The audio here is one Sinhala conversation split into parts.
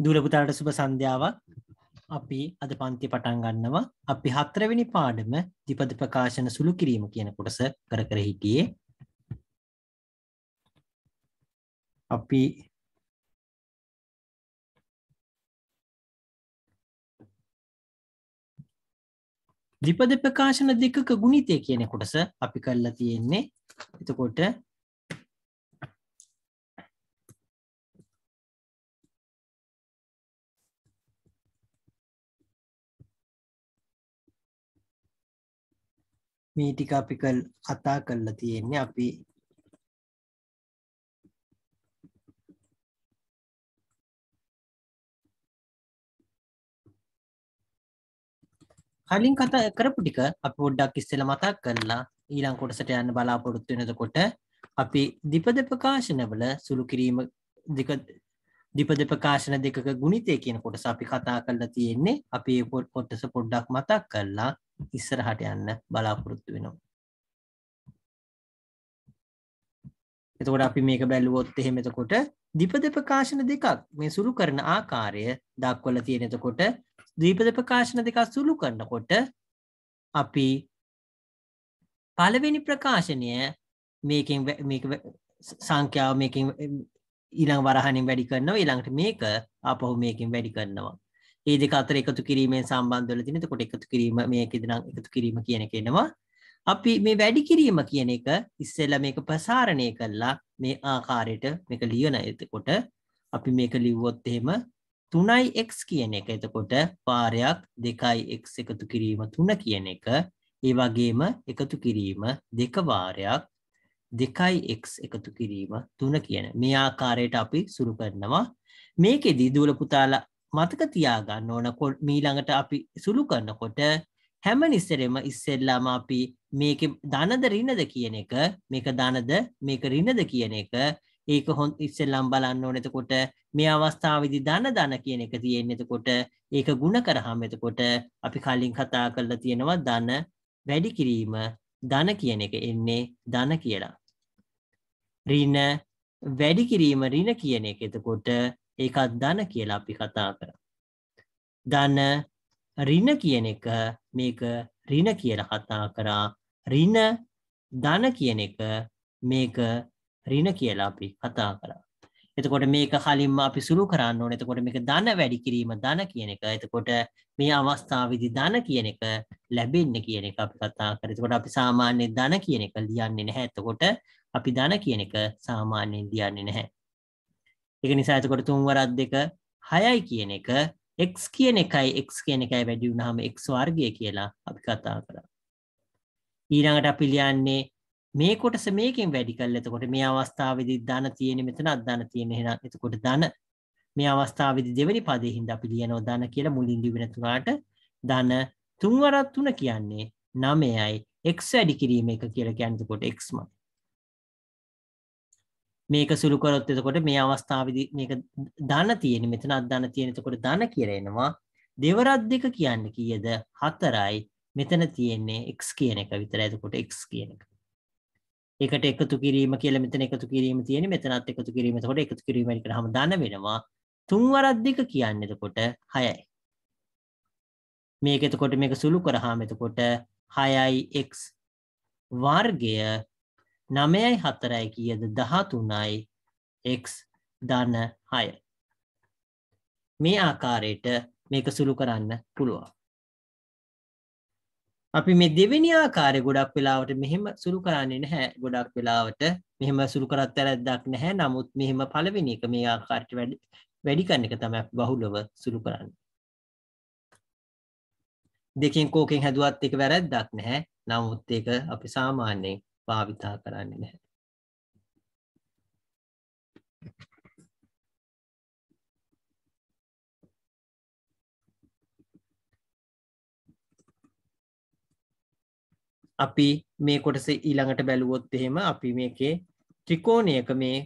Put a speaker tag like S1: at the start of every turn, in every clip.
S1: දූලපුතාට සුබ සන්ධ්‍යාවක් අපි අද පන්ති පටන් ගන්නවා අපි හතරවෙනි පාඩම තිපද ප්‍රකාශන සුළු කිරීම කියන කොටස කර කර හිටියේ අපි ද්විපද ප්‍රකාශන දෙකක ගුණිතය කියන කොටස අපි කරලා තියෙන්නේ එතකොට
S2: මේ ටික අපි කතා කරලා තියෙන්නේ අපි
S1: කලින් කතා කරපු ටික අපි පොඩ්ඩක් ඉස්සෙල්ලා මතක් කරලා ඊළඟ කොටසට යන්න බලාපොරොත්තු වෙනකොට අපි ද්විපද ප්‍රකාශනවල සුළු කිරීම ඩිපදපකාශන දෙකක ගුණිතය කියන කොටස අපි කතා කරලා තියෙන්නේ අපි ඒ කොටස පොඩ්ඩක් මතක් කරලා ඉස්සරහට යන්න බලාපොරොත්තු වෙනවා. එතකොට අපි මේක බැලුවොත් එහෙම එතකොට ද්විපදපකාශන දෙකක් මේ සුළු කරන ආකාරය දක්වලා තියෙන එතකොට ද්විපදපකාශන දෙකක් සුළු කරනකොට අපි පළවෙනි ප්‍රකාශනය මේකෙන් මේක සංඛ්‍යාව මේකෙන් ඊළඟ වරහණින් වැඩි කරනවා ඊළඟට මේක ආපහු මේකෙන් වැඩි කරනවා. මේ දෙක අතර එකතු කිරීමෙන් සම්බන්ධ වෙලා තියෙන. එතකොට එකතු කිරීම මේක ඉදනම් එකතු කිරීම කියන එක එනවා. අපි මේ වැඩි කිරීම කියන එක ඉස්සෙල්ලා මේක ප්‍රසාරණය කළා මේ ආකාරයට මේක ලියන. එතකොට අපි මේක ලිව්වොත් එහෙම 3x කියන එක. එතකොට පාරයක් 2x එකතු කිරීම 3 කියන එක. ඒ වගේම එකතු කිරීම 2 වාරයක් දෙකයි එක් එකතු කිරීම තුන කියන මේ ආකාරයට අපි සුරු කරනවා මේකෙදී දුවල පුතාල මතක තියාගන්න ඕන මීළඟට අපි සුළු කරනකොට හැම නිස්සරෙම ඉස්සෙල්ලාම අපි මේක ධනද රිනද කියන එක මේක ධනද මේක රිනද කියන එක ඒක හොන් ඉස්සෙල්ලම් බලන්න ඕනෙතකොට මේ අවස්ථාවදි ධන ධන කියන එක තියෙන එතකොට ඒක ගුණ කරහම එතකොට අපි කලින් කතා කරලා තියෙනවා ධන වැඩි කිරීම ධන කියන එක එන්නේ ධන කියලා රින වැඩි කිරීම රින කියන එක එතකොට ඒකත් ධන කියලා අපි කතා කර. ධන රින කියන එක මේක රින කියලා කතා කරා රින ධන කියන එක මේක රින කියලා අපි කතා කරා. එතකොට මේක කලින්ම අපි සුළු කරන්න ඕන එතකොට මේක දන වැඩි කිරීම දන කියන එක එතකොට මේ අවස්ථාවවිදි දන කියන එක ලැබෙන්න කියන එක අපි කතා කර එතකොට අපි සාමාන්‍ය දන කියන එක ලියන්නේ නැහැ එතකොට අපි දන කියන එක සාමාන්‍යයෙන් ලියන්නේ නැහැ ඒක නිසා එතකොට තුන්වරක් දෙක හයයි කියන එක x කියන එකයි x කියන එකයි වැඩි වුණාම x වර්ගය කියලා අපි කතා කරා ඊළඟට අපි ලියන්නේ මේ කොටස මේකෙන් වැඩි කළා. එතකොට මේ අවස්ථාවේදී ධන තියෙන්නේ මෙතන අධන තියෙන්නේ එහෙනම් එතකොට ධන මේ අවස්ථාවේදී දෙවෙනි පදේ හින්දා අපි ලියනවා ධන කියලා මුලින් ලිවෙන තුනට ධන තුන් වරක් තුන කියන්නේ 9යි x වැඩි කිරීම එක කියලා කියන්නේ එතකොට x මත මේක සුළු කරොත් එතකොට මේ අවස්ථාවේදී මේක ධන තියෙන මෙතන අධන තියෙන එතකොට ධන කියලා එනවා දෙවරක් දෙක කියන්නේ කීයද 4යි මෙතන තියෙන්නේ x කියන එක විතරයි එතකොට x කියන එක ඒකට එකතු කිරීම කියල මෙතන එකතු කිරීම තියෙන මෙතනත් එකතු කිරීම කොට එකතු කිරීමට හම දන්න වෙනවා තුන්වරද්දික කියන්න එතකොට හයයි මේක එතකොට මේක සුළු කරහාම එතකොට හයයි එක් වර්ගය නමයයි හතරයි කියද දහතුනයි එක් දන්න හය මේ ආකාරයට මේක සුළු කරන්න පුළුවන් අපි මේ දෙවෙනි ආකාරය ගොඩක් වෙලාවට මෙහෙම සුළු කරන්නේ නැහැ ගොඩක් වෙලාවට මෙහෙම සුළු කරත් වැරද්දක් නැහැ නමුත් මෙහෙම පළවෙනි එක මේ ආකාරයට වැඩි වැඩි කරන එක තමයි බහුලව සුළු කරන්නේ දෙකෙන් කෝකෙන් හැදුවත් එක වැරද්දක් නැහැ නමුත් ඒක අපි සාමාන්‍යයෙන් භාවිතා කරන්නේ නැහැ අපි මේ කොටස ඊළඟට බැලුවොත් එහෙම අපි මේකේ ත්‍රිකෝණයක මේ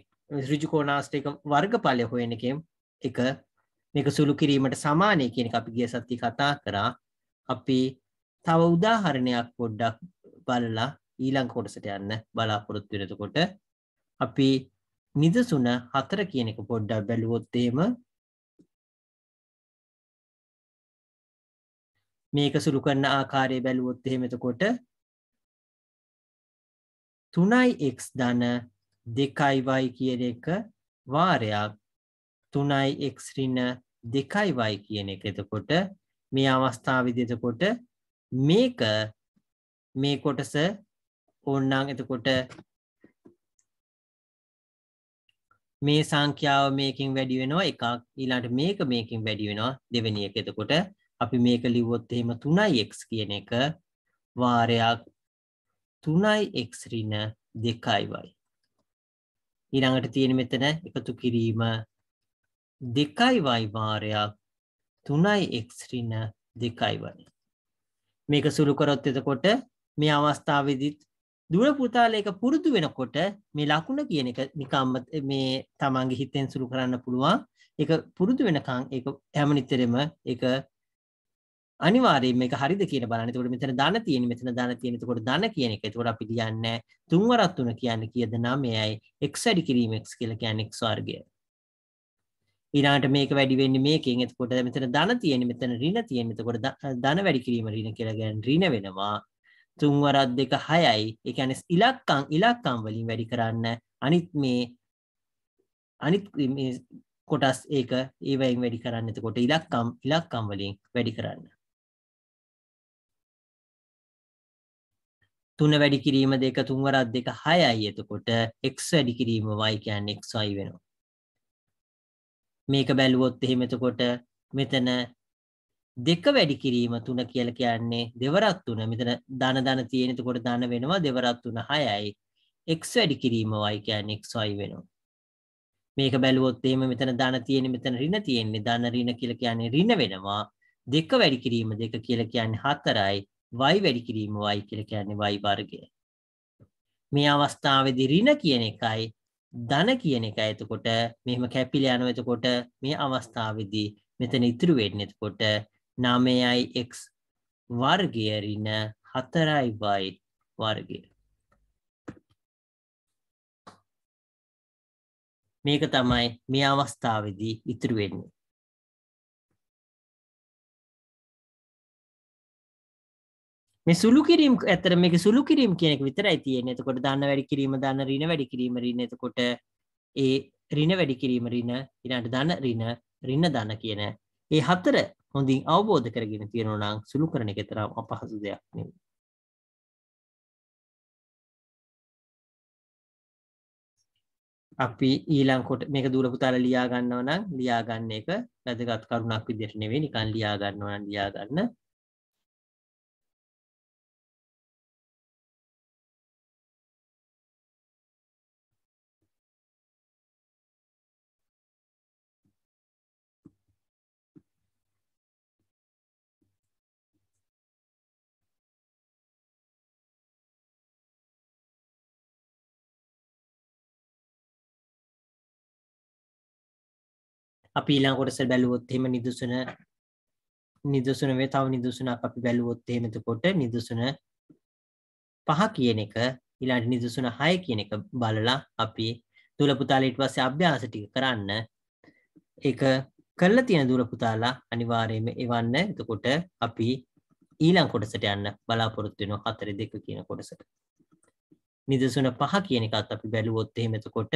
S1: ඍජුකෝණාස්ටේක වර්ගඵලය හොයන එකෙන් එක මේක සුළු කිරීමට සමානයි කියන එක අපි ගිය සතියේ කතා කරා. අපි තව උදාහරණයක් පොඩ්ඩක් බලලා ඊළඟ කොටසට යන්න බලාපොරොත්තු වෙනකොට අපි නිදසුන 4 කියන එක පොඩ්ඩක්
S2: බැලුවොත් එහෙම
S1: මේක සුළු කරන ආකාරය බැලුවොත් එහෙම එතකොට 3x ධන 2y කියන එක වාරයක් 3x ඍණ 2y කියන එක එතකොට මේ අවස්ථාව විදිහට මේක මේ කොටස ඕනනම් එතකොට මේ සංඛ්‍යාව මේකින් වැඩි වෙනවා එකක් ඊළඟට මේක මේකින් වැඩි වෙනවා දෙවෙනි එක. එතකොට අපි මේක ලිව්වොත් එහෙම 3x කියන එක වාරයක් තුනයි එක් රින දෙකයිවයි. ඊළඟට තියෙන මෙතන එකතු කිරීම දෙකයිවයි වාරයක් තුනයි එක් රින දෙකයිවයි. මේක සුළු කරොත් එතකොට මේ අවස්ථාවදිත් දුර පුතාලයක පුරුදු වෙනකොට මේ ලකුණ කියන එක නිකම්ම මේ තමන්ගේ හිතෙන් සුළු කරන්න පුළුවන් එක පුරුදු වෙනකං එක හැමනිතරම එක අනිවාර්යෙන් මේක හරිද කියලා බලන්න. එතකොට මෙතන ධන තියෙන මෙතන ධන තියෙන. එතකොට ධන කියන එක. එතකොට අපි ලියන්නේ 3 වරක් 3 කියන්නේ කීයද 9යි x වැඩි කිරීම x කියලා කියන්නේ x වර්ගය. ඊළඟට මේක වැඩි වෙන්නේ මේකෙන්. එතකොට මෙතන ධන තියෙන මෙතන ඍණ තියෙන. එතකොට ධන වැඩි කිරීම ඍණ කියලා කියන්නේ ඍණ වෙනවා. 3 වරක් 2 6යි. ඒ කියන්නේ ඉලක්කම් ඉලක්කම් වලින් වැඩි කරන්න. අනිත් මේ අනිත් මේ කොටස් ඒක ඒවයින් වැඩි කරන්න. එතකොට ඉලක්කම් ඉලක්කම් වලින් වැඩි කරන්න. 3 වැඩි කිරීම 2 3 වරක් 2 6යි එතකොට x වැඩි කිරීම y කියන්නේ xy වෙනවා මේක බැලුවොත් එහෙම එතකොට මෙතන 2 වැඩි කිරීම 3 කියලා කියන්නේ දෙවරක් 3 මෙතන ධන ධන තියෙන එතකොට ධන වෙනවා දෙවරක් 3 6යි x වැඩි කිරීම y කියන්නේ xy වෙනවා මේක බැලුවොත් එහෙම මෙතන ධන තියෙන මෙතන ඍණ තියෙන්නේ ධන ඍණ කියලා කියන්නේ ඍණ වෙනවා 2 වැඩි කිරීම 2 කියලා කියන්නේ 4යි y වැඩි කිරීම y කියලා කියන්නේ y වර්ගය. මේ අවස්ථාවේදී ඍණ කියන එකයි ධන කියන එකයි එතකොට මෙහෙම කැපිලා යනවා එතකොට මේ අවස්ථාවේදී මෙතන ඉතුරු වෙන්නේ එතකොට 9x වර්ගය ඍණ 4y වර්ගය. මේක තමයි මේ
S2: අවස්ථාවේදී ඉතුරු වෙන්නේ.
S1: මේ සුළු කිරීම ඇතර මේ සුළු කිරීම කියෙනෙක් විතරයි තියෙන එතකොට දන්න වැඩි කිරීම දන්න රින වැඩි කිරීම රින එතකොට ඒ රින වැඩි කිරීම රින ඉනට දන්න රින රින්න දන්න කියන ඒ හතර හොඳින් අවබෝධ කරගෙන තියෙනවනම් සුළු කරන එක තරම් අපහසු දෙයක් නෙවෙයි අපි ඊළංකොට මේක දුරපුතාල ලියාගන්නව නම් ලියාගන්න එක වැදගත් කරුණක් විදියට නෙවෙයි නිකන් ලියාගන්නව නම් ලියාගන්න අපි ඊළඟ කොටස බැලුවොත් එහෙම නිදසුන නිදසුන වේ තව නිදසුනක් අපි බැලුවොත් එහෙම එතකොට නිදසුන පහ කියන එක ඊළඟ නිදසුන 6 කියන එක බලලා අපි දුල පුතාලා ඊට පස්සේ අභ්‍යාස ටික කරන්න ඒක කරලා තියෙන දුල පුතාලා අනිවාර්යයෙන්ම එවන්න එතකොට අපි ඊළඟ කොටසට යන්න බලාපොරොත්තු වෙනවා 4 2 කියන කොටසට නිදසුන පහ කියන එකත් අපි බැලුවොත් එහෙම එතකොට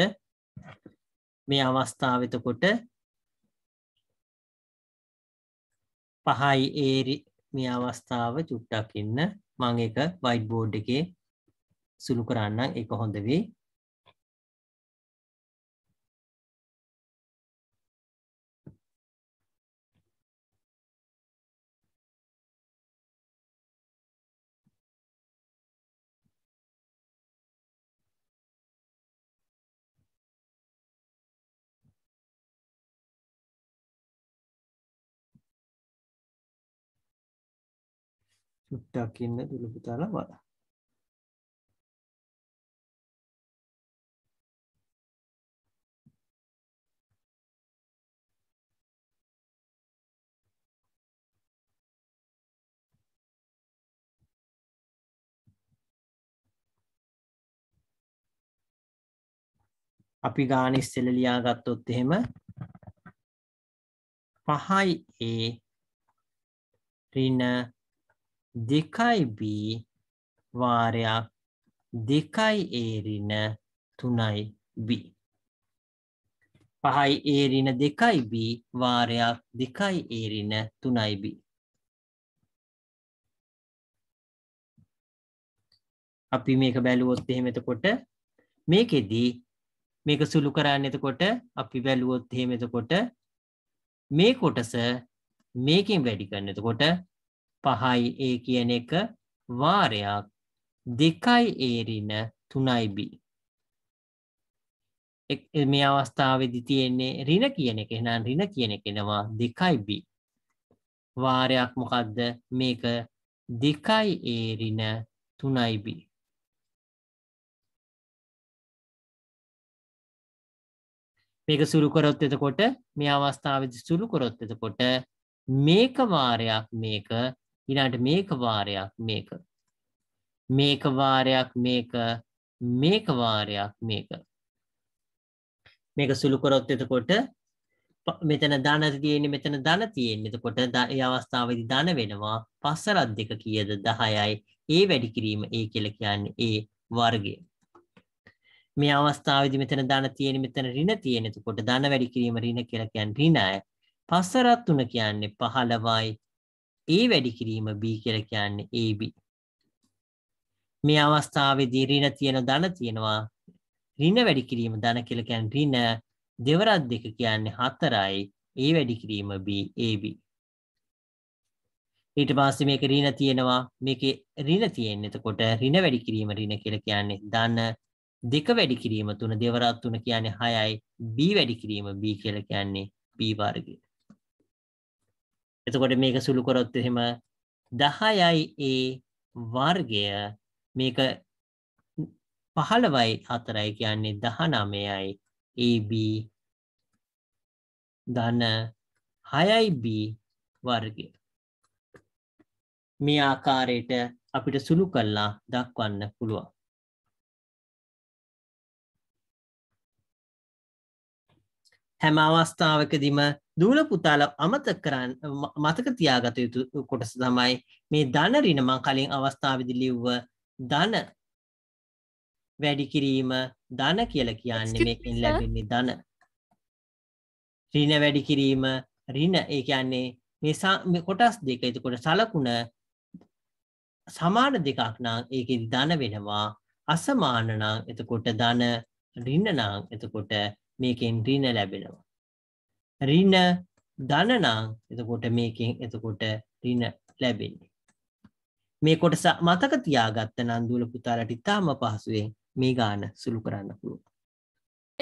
S1: මේ අවස්ථාව එතකොට පහයි ඒරි මේ අවස්ථාව චුට්ටක් ඉන්න මං එක වයිට් බෝඩ් එකේ සුළු කරන්න
S2: එක හොඳ වෙයි සුට්ටක් ඉන්න දුලු පුතාලා බලන්න.
S1: අපි ගාන ඉස්සෙල ලියාගත්තොත් එහෙම පහයි ඒ ඍණ දෙකයි B වාරයක් දෙකයි ඒරින තුනයි B. පහයි ඒරින දෙකයි B වාරයක් දෙකයි ඒරින තුනයි B. අපි මේක බැලුවොත් එහෙම එතකොට මේකෙදී මේක සුළු කරන්න එතකොට අපි බැලුවොත් එහෙම එතකොට මේ කොටස මේකින් වැඩි කරන්න එතකොට පහයි ඒ කියන එක වාරයක් දෙකයි ඒරින තුනයි බි මේ අවස්ථාවදි තියෙන්නේ රින කියන එක එනම් රින කියන කෙනවා දෙකයි බි වාරයක් මොකක්ද මේක දෙකයි ඒරින තුනයි බි
S2: මේක සුළු කරොත් එතකොට
S1: මේ අවස්ථාවදි සුළු කරොත් එතකොට මේක වාරයක් මේක ඊළඟට මේක වාරයක් මේක මේක වාරයක් මේක මේක වාරයක් මේක මේක සුළු කරොත් එතකොට මෙතන ධන තියෙන්නේ මෙතන ධන තියෙන්නේ එතකොට ඒ අවස්ථාවේදී ධන වෙනවා පස්සරක් දෙක කීයද 10යි ඒ වැඩි කිරීම ඒ කියලා කියන්නේ ඒ වර්ගය මේ අවස්ථාවේදී මෙතන ධන තියෙන්නේ මෙතන ඍණ තියෙන්නේ එතකොට ධන වැඩි කිරීම ඍණ කියලා කියන්නේ ඍණය පස්සරක් තුන කියන්නේ 15යි A වැඩි කිරීම B කියලා කියන්නේ AB. මේ අවස්ථාවේදී ඍණ තියෙන ධන තියෙනවා. ඍණ වැඩි කිරීම ධන කියලා කියන්නේ ඍණ දෙවරක් දෙක කියන්නේ 4යි. A වැඩි කිරීම B AB. ඊට පස්සේ මේක ඍණ තියෙනවා. මේකේ ඍණ තියෙන. එතකොට ඍණ වැඩි කිරීම ඍණ කියලා කියන්නේ ධන දෙක වැඩි කිරීම තුන දෙවරක් තුන කියන්නේ 6යි. B වැඩි කිරීම B කියලා කියන්නේ B වර්ගය. එතකොට මේක සුළු කරොත් එහෙම 10යි ඒ වර්ගය මේක 15යි 4යි කියන්නේ 19යි AB ධන 6යි B වර්ගය මේ ආකාරයට අපිට සුළු කළා දක්වන්න පුළුවන් හැම අවස්ථාවකදීම දූල පුතාල අමතක කරන්න මතක තියාගත යුතු කොටස තමයි මේ ධන රින මං කලින් අවස්ථාවදි ලිව්ව ධන වැඩි කිරීම ධන කියලා කියන්නේ මේකෙන් ලැබෙන්නේ ධන රින වැඩි කිරීම රින ඒ කියන්නේ මේ කොටස් දෙක එතකොට සලකුණ සමාන දෙකක් නම් ඒකෙදි ධන වෙනවා අසමාන නම් එතකොට ධන රින නම් එතකොට මේකෙන් රින ලැබෙනවා ඍණ ධන නම් එතකොට මේකෙන් එතකොට ඍණ ලැබෙන්නේ. මේ කොටස මතක තියාගත්ත නන්දුල පුතාලට ඉතාම පහසුවෙන් මේ ගාන සුළු කරන්න පුළුවන්.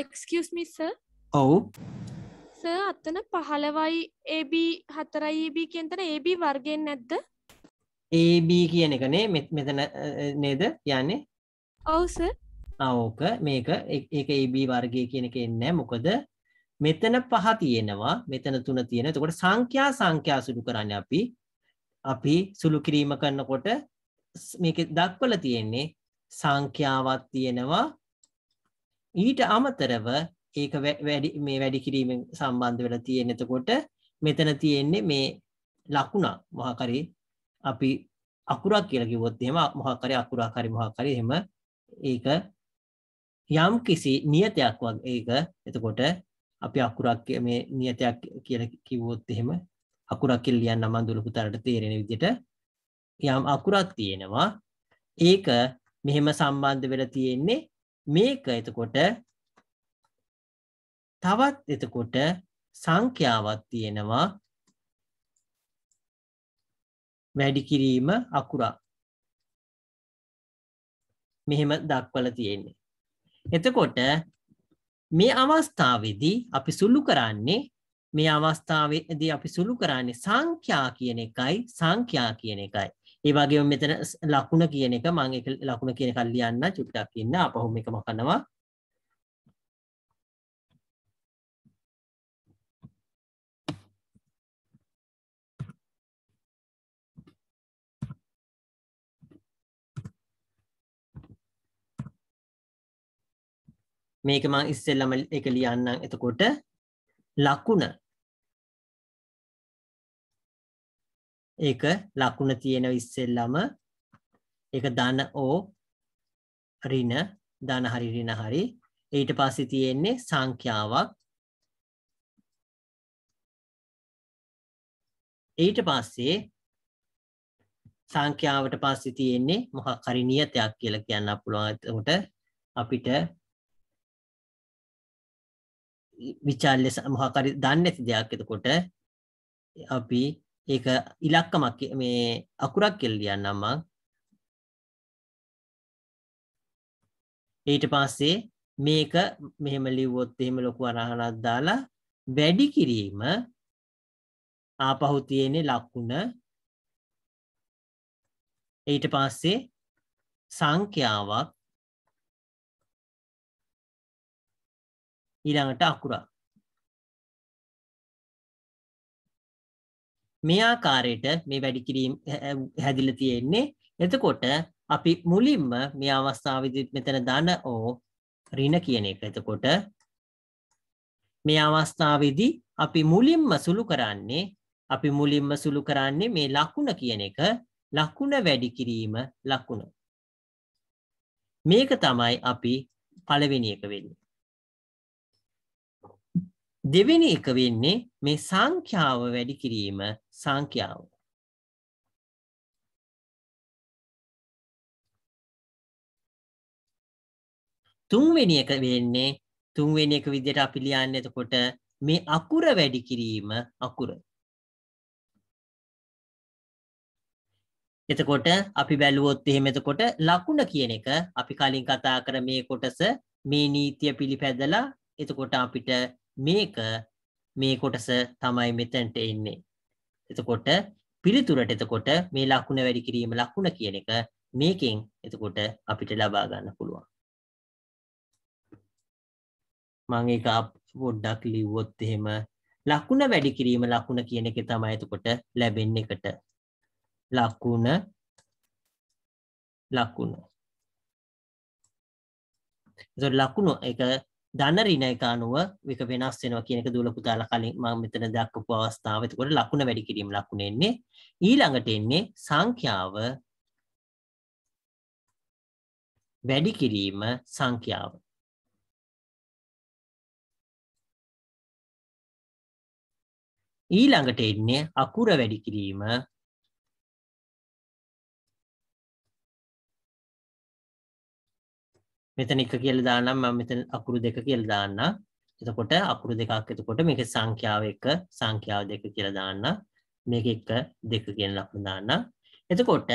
S1: Excuse me sir. ඔව්. සර් අතන 15යි AB 4යි AB කියන තැන AB වර්ගයෙන් නැද්ද? AB කියන එක නේ මෙතන නේද කියන්නේ? ඔව් සර්. ආ ඕක මේක ඒක AB වර්ගය කියන එක එන්නේ නැහැ මොකද මෙතන පහ තියෙනවා මෙතන තුන තියෙන එතකොට සංඛ්‍යා සංඛ්‍යා සුළු කරන්න අපි අපි සුළු කිරීම කරන්නකොට මේක දක්වල තියෙන්නේ සංඛ්‍යාවක් තියෙනවා ඊට අමතරව ඒක වැඩි මේ වැඩි කිරීමෙන් සම්බන්ධ වෙලා තියෙන එතකොට මෙතන තියෙන්නේ මේ ලකුණ මොහකරි අපි අකුරක් කියලා කිව්වොත් එහෙම මොහකරි අකුරක් හරි මොහක් හරි එහෙම ඒක යම් කිසි නියතයක් වගේ ඒක එතකොට අපි අකුරක් මේ නියතයක් කියලා කිව්වොත් එහෙම අකුරක් ලියන්න මම දුලු පුතාලට තේරෙන විදිහට යම් අකුරක් තියෙනවා ඒක මෙහෙම සම්බන්ධ වෙලා තියෙන්නේ මේක එතකොට තවත් එතකොට සංඛ්‍යාවක් තියෙනවා වැඩි කිරීම අකුරක් මෙහෙම දක්වලා තියෙන්නේ එතකොට මේ අවස්ථාවේදී අපි සුළු කරන්නේ මේ අවස්ථාවේදී අපි සුළු කරන්නේ සංඛ්‍යා කියන එකයි සංඛ්‍යා කියන එකයි. ඒ වගේම මෙතන ලකුණ කියන එක මම ඒක ලකුණ කියන එක ලියන්න චුට්ටක් ඉන්න අපහොම එක මකනවා.
S2: මේක මං ඉස්සෙල්ලම එක ලියන්නම් එතකොට ලකුණ ඒක ලකුණ
S1: තියෙන ඉස්සෙල්ලම ඒක ධන ඕ රින ධන හරි රින හරි ඊට පස්සේ තියෙන්නේ සංඛ්‍යාවක් ඊට පස්සේ සංඛ්‍යාවට පස්සේ තියෙන්නේ මොකක් හරි නියතයක් කියලා කියන්න පුළුවන්. එතකොට අපිට විචාල් ලෙස මොහකරි දන්න ඇති දෙයක් එතකොට අපි ඒක ඉලක්කමක් මේ අකුරක් කෙල්ලියන්න අම්මා ඊට පස්සේ මේක මෙහෙම ලිව්වොත් එහෙම ලොකු අරහනක් දාලා වැඩි කිරීම ආපහු තියෙන්නේ ලකුණ
S2: ඊට පස්සේ සංඛ්‍යාවක් ඊළඟට අකුරක්
S1: මේ ආකාරයට මේ වැඩි කිරීම හැදිල තියෙන්නේ එතකොට අපි මුලින්ම මේ අවස්ථාවවිදිත් මෙතන දන ඕ රින කියන එක එතකොට මේ අවස්ථාවේදී අපි මුලින්ම සුළු කරන්නේ අපි මුලින්ම සුළු කරන්නේ මේ ලකුණ කියන එක ලකුණ වැඩි කිරීම ලකුණ මේක තමයි අපි පළවෙනි එක වෙන්නේ දෙවෙනි එක වෙන්නේ මේ සංඛ්‍යාව වැඩි කිරීම සංඛ්‍යාව. තුන්වෙනි එක වෙන්නේ තුන්වෙනි එක විදිහට අපි ලියන්නේ එතකොට මේ අකුර වැඩි කිරීම අකුර. එතකොට අපි බැලුවොත් එහෙම එතකොට ලකුණ කියන එක අපි කලින් කතා කර මේ කොටස මේ නීතිය පිළිපැදලා එතකොට අපිට මේක මේ කොටස තමයි මෙතැන්ට එන්නේ. එතකොට පිළිතුරට එතකොට මේ ලකුණ වැඩි කිරීම ලකුණ කියන එක මේකෙන් එතකොට අපිට ලබා ගන්න පුළුවන්. මං ඒක පොඩ්ඩක් ලිව්වොත් එහෙම ලකුණ වැඩි කිරීම ලකුණ කියන එක තමයි එතකොට ලැබෙන්නේ එකට. ලකුණ ලකුණ. ඒතකොට ලකුණු ඒක දන්න රිනයක අනුව එක වෙනස් වෙනවා කියනක දුල පුතාල කලින් මම මෙතන දක්වපු අවස්ථාව. එතකොට ලකුණ වැඩි කිරීම ලකුණ එන්නේ ඊළඟට එන්නේ සංඛ්‍යාව වැඩි කිරීම
S2: සංඛ්‍යාව. ඊළඟට එන්නේ අකුර වැඩි කිරීම
S1: මෙතන එක කියල දානම් මම මෙතන අකුරු දෙක කියල දාන්න එතකොට අකුරු දෙකක් එතකොට මේක සංඛ්‍යාව එක සංඛ්‍යාව දෙක කියලා දාන්න මේක එක දෙක කියන ලකුණු දාන්න එතකොට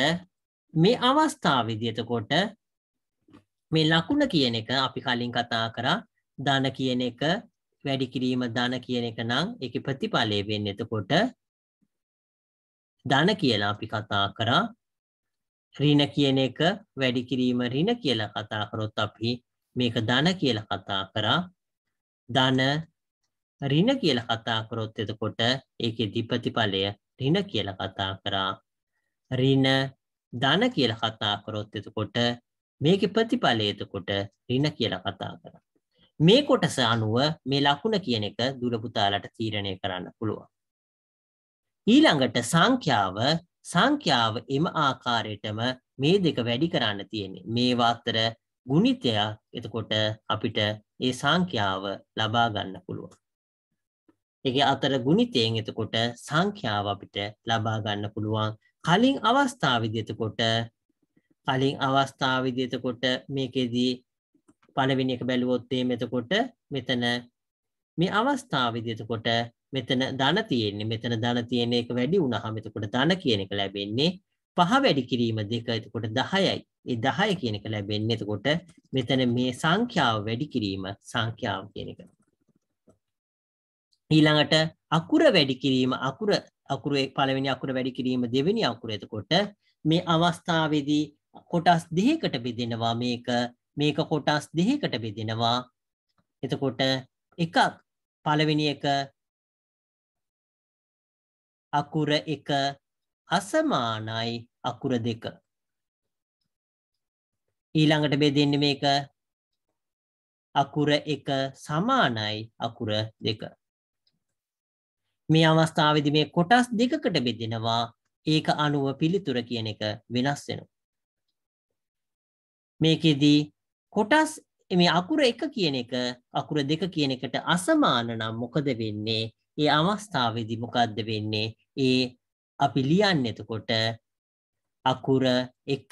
S1: මේ අවස්ථාවේදී එතකොට මේ ලකුණ කියන එක අපි කලින් කතා කරා ධන කියන එක වැඩි කිරීම ධන කියන එක නම් ඒකේ ප්‍රතිඵලය වෙන්නේ එතකොට ධන කියලා අපි කතා කරා ඍණ කියන එක වැඩි කිරීම ඍණ කියලා කතා කරොත් අපි මේක ධන කියලා කතා කරා ධන ඍණ කියලා කතා කරොත් එතකොට ඒකේ ප්‍රතිඵලය ඍණ කියලා කතා කරා ඍණ ධන කියලා කතා කරොත් එතකොට මේකේ ප්‍රතිඵලය එතකොට ඍණ කියලා කතා කරා මේ කොටස අනුව මේ ලකුණ කියන එක දුලපුතාලට තීරණය කරන්න පුළුවන් ඊළඟට සංඛ්‍යාව සංඛ්‍යාව එම ආකාරයටම මේ දෙක වැඩි කරන්න තියෙන්නේ. මේවා අතර ගුණිතයක් එතකොට අපිට ඒ සංඛ්‍යාව ලබා ගන්න පුළුවන්. ඒකේ අතර ගුණිතයෙන් එතකොට සංඛ්‍යාව අපිට ලබා ගන්න පුළුවන්. කලින් අවස්ථාවේදී එතකොට කලින් අවස්ථාවේදී එතකොට මේකෙදී පළවෙනි එක බැලුවොත් එතකොට මෙතන මේ අවස්ථාවේදී එතකොට මෙතන ධන තියෙන්නේ මෙතන ධන තියෙන එක වැඩි වුණහම එතකොට ධන කියන එක ලැබෙන්නේ පහ වැඩි කිරීම දෙක එතකොට 10යි. ඒ 10 කියන එක ලැබෙන්නේ එතකොට මෙතන මේ සංඛ්‍යාව වැඩි කිරීම සංඛ්‍යාව කියන එක. ඊළඟට අකුර වැඩි කිරීම අකුර අකුරේ පළවෙනි අකුර වැඩි කිරීම දෙවෙනි අකුර එතකොට මේ අවස්ථාවේදී කොටස් දෙකකට බෙදෙනවා මේක මේක කොටස් දෙකකට බෙදෙනවා. එතකොට එකක් පළවෙනි එක අකුර එක අසමානයි අකුර දෙක. ඊළඟට බෙදෙන්නේ මේක අකුර එක සමානයි අකුර දෙක. මේ අවස්ථාවේදී මේ කොටස් දෙකකට බෙදෙනවා ඒක අනුව පිළිතුර කියන එක වෙනස් වෙනවා. මේකෙදී කොටස් මේ අකුර එක කියන එක අකුර දෙක කියන එකට අසමාන නම් මොකද වෙන්නේ? ඒ අවස්ථාවේදී මොකද්ද වෙන්නේ? ඒ අපි ලියන්න එතකොට අකුර එක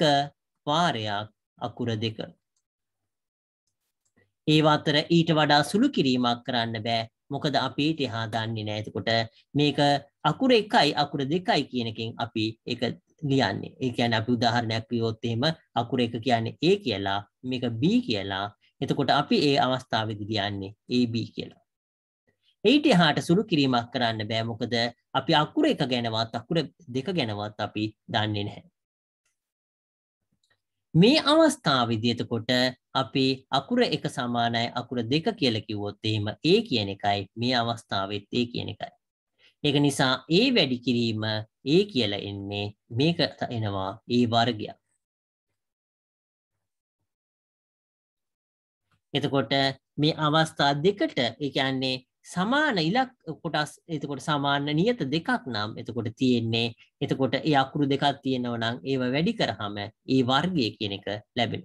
S1: පාරයක් අකුර දෙක. ඒ අතර ඊට වඩා සුළු කිරීමක් කරන්න බෑ මොකද අපිට හා දන්නේ නෑ එතකොට මේක අකුර එකයි අකුර දෙකයි කියනකින් අපි එක ලියන්නේ ඒ කියන්නේ අපි උදාහරණයක් කිව්වොත් එහෙම අකුර එක කියන්නේ A කියලා මේක B කියලා එතකොට අපි ඒ අවස්ථාවේදී ලියන්නේ AB කියලා එයිට හාට සුළු කිරීමක් කරන්න බෑ මොකද අපි අකුර එක ගැනවත් අකුර දෙක ගැනවත් අපි දන්නේ නැහැ. මේ අවස්ථා විදිහතකොට අපි අකුර එක සමානයි අකුර දෙක කියලා කිව්වොත් එහෙම ඒ කියන එකයි මේ අවස්ථාවෙත් ඒ කියන එකයි. ඒක නිසා ඒ වැඩි කිරීම ඒ කියලා එන්නේ මේක එනවා ඒ වර්ගයක්. එතකොට මේ අවස්ථා දෙකට ඒ කියන්නේ සමාන ඉලක් කොටස් එතකොට සාමාන්‍ය නියත දෙකක් නම් එතකොට තියෙන්නේ එතකොට ඒ අකුරු දෙකක් තියෙනව නම් ඒව වැඩි කරාම ඒ වර්ගය කියන එක ලැබෙන.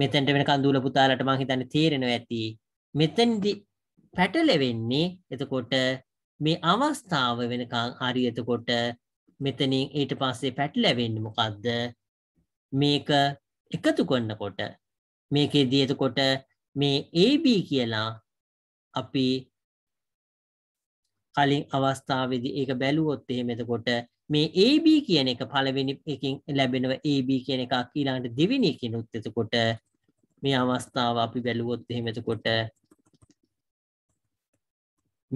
S1: මෙතෙන්ට වෙනකන් දූල පුතාලට මං හිතන්නේ තේරෙනවා ඇති. මෙතෙන්දි පැටලෙවෙන්නේ එතකොට මේ අවස්ථාව වෙනකන් හරි එතකොට මෙතනින් ඊට පස්සේ පැටලෙවෙන්නේ මොකද්ද? මේක එකතු කරනකොට මේකේදී එතකොට මේ AB කියලා අපි කලින් අවස්ථාවේදී ඒක බැලුවොත් එහෙම එතකොට මේ AB කියන එක පළවෙනි එකකින් ලැබෙනව AB කියන එකක් ඊළඟට දෙවෙනි එකිනුත් එතකොට මේ අවස්ථාව අපි බැලුවොත් එහෙම එතකොට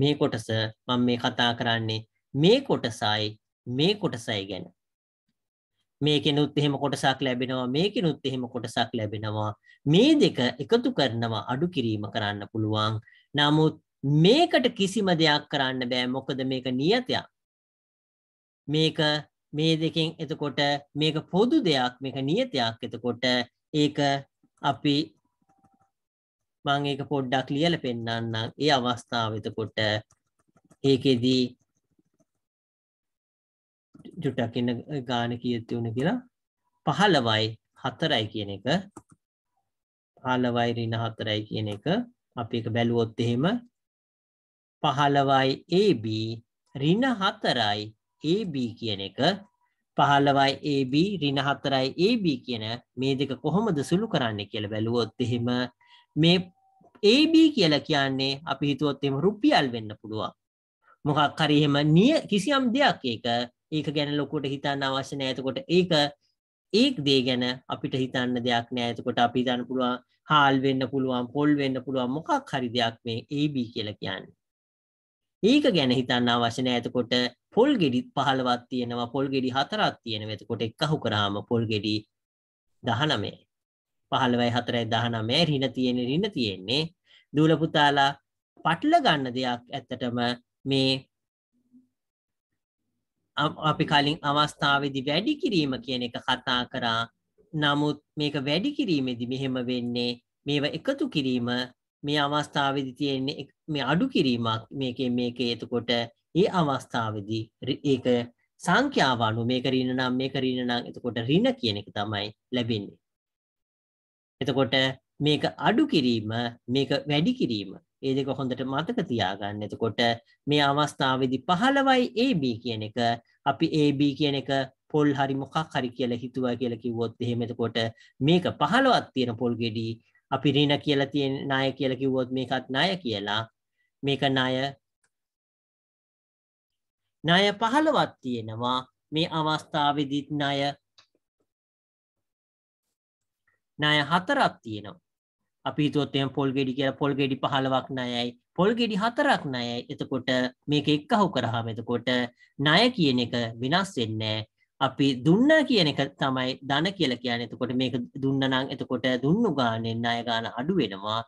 S1: මේ කොටස මම මේ කතා කරන්නේ මේ කොටසයි මේ කොටසයි ගැන මේකෙනුත් එහෙම කොටසක් ලැබෙනවා මේකෙනුත් එහෙම කොටසක් ලැබෙනවා මේ දෙක එකතු කරනවා අඩු කිරීම කරන්න පුළුවන් නමුත් මේකට කිසිම දෙයක් කරන්න බෑ මොකද මේක නියතයක්. මේක මේ දෙකෙන් එතකොට මේක පොදු දෙයක් මේක නියතයක් එතකොට ඒක අපි මං ඒක පොඩ්ඩක් ලියලා පෙන්නන්නම්. ඒ අවස්ථාව එතකොට ඒකෙදී ජුටක් ඉන්න ගාන කීයද වුණ කියලා 15යි 4යි කියන එක 15යි ඍණ 4යි කියන එක අපි එක බැලුවොත් එහෙම 15යි AB ඍණ 4යි AB කියන එක 15යි AB ඍණ 4යි AB කියන මේ දෙක කොහොමද සුළු කරන්නේ කියලා බැලුවොත් එහෙම මේ AB කියලා කියන්නේ අපි හිතුවොත් එහෙම රුපියල් වෙන්න පුළුවන්. මොකක් හරි එහෙම නිය කිසියම් දෙයක් ඒක ඒක ගැන ලොකුට හිතන්න අවශ්‍ය නැහැ. එතකොට ඒක ඒක් දේ ගැන අපිට හිතන්න දෙයක් නෑ එතකොට අපි හිතන්න පුළුවන් හාල් වෙන්න පුළුවන් පොල් වෙන්න පුළුවන් මොකක් හරි දෙයක් මේ AB කියලා කියන්නේ. ඒක ගැන හිතන්න අවශ්‍ය නෑ එතකොට පොල් ගෙඩි 15ක් තියෙනවා පොල් ගෙඩි 4ක් තියෙනවා එතකොට එකහු කරාම පොල් ගෙඩි 19 15යි 4යි 19 ඍණ තියෙන ඍණ තියෙන්නේ දූල පුතාලා පටල ගන්න දෙයක් ඇත්තටම මේ අපි කලින් අවස්ථාවදි වැඩි කිරීම කියන එක කතා කරා නමුත් මේක වැඩි කිරීමෙදි මෙහෙම වෙන්නේ මේව එකතු කිරීම මේ අවස්ථාවදි තියෙන්නේ මේ අඩු කිරීමක් මේක මේක එතකොට ඒ අවස්ථාවදි ඒක සංඛ්‍යාවානු මේක රීණ නම් මේක රීණ නම් එතකොට රින කියන එක තමයි ලැබෙන්නේ. එතකොට මේක අඩු කිරීම මේක වැඩි කිරීම ඒ දෙක හොඳට මතක තියාගන්න. එතකොට මේ අවස්ථාවේදී 15යි AB කියන එක අපි AB කියන එක පොල් හරි මොකක් හරි කියලා හිතුවා කියලා කිව්වොත් එහෙම එතකොට මේක 15ක් තියෙන පොල් ගෙඩි අපි ඍණ කියලා තියෙන ණය කියලා කිව්වොත් මේකත් ණය කියලා. මේක ණය ණය 15ක් තියෙනවා. මේ අවස්ථාවේදීත් ණය ණය හතරක් තියෙනවා. අපිතොත් එම් පොල් ගෙඩි කියලා පොල් ගෙඩි පහලවක් නයයි පොල් ගෙඩි හතරක් නයයි එතකොට මේක එක් අහු කරහම එතකොට ණය කියන එක වෙනස් වෙන්නේ අපි දුන්න කියන එක තමයි ධන කියලා කියන්නේ එතකොට මේක දුන්න නම් එතකොට දුන්නු ගානෙන් ණය ගාන අඩු වෙනවා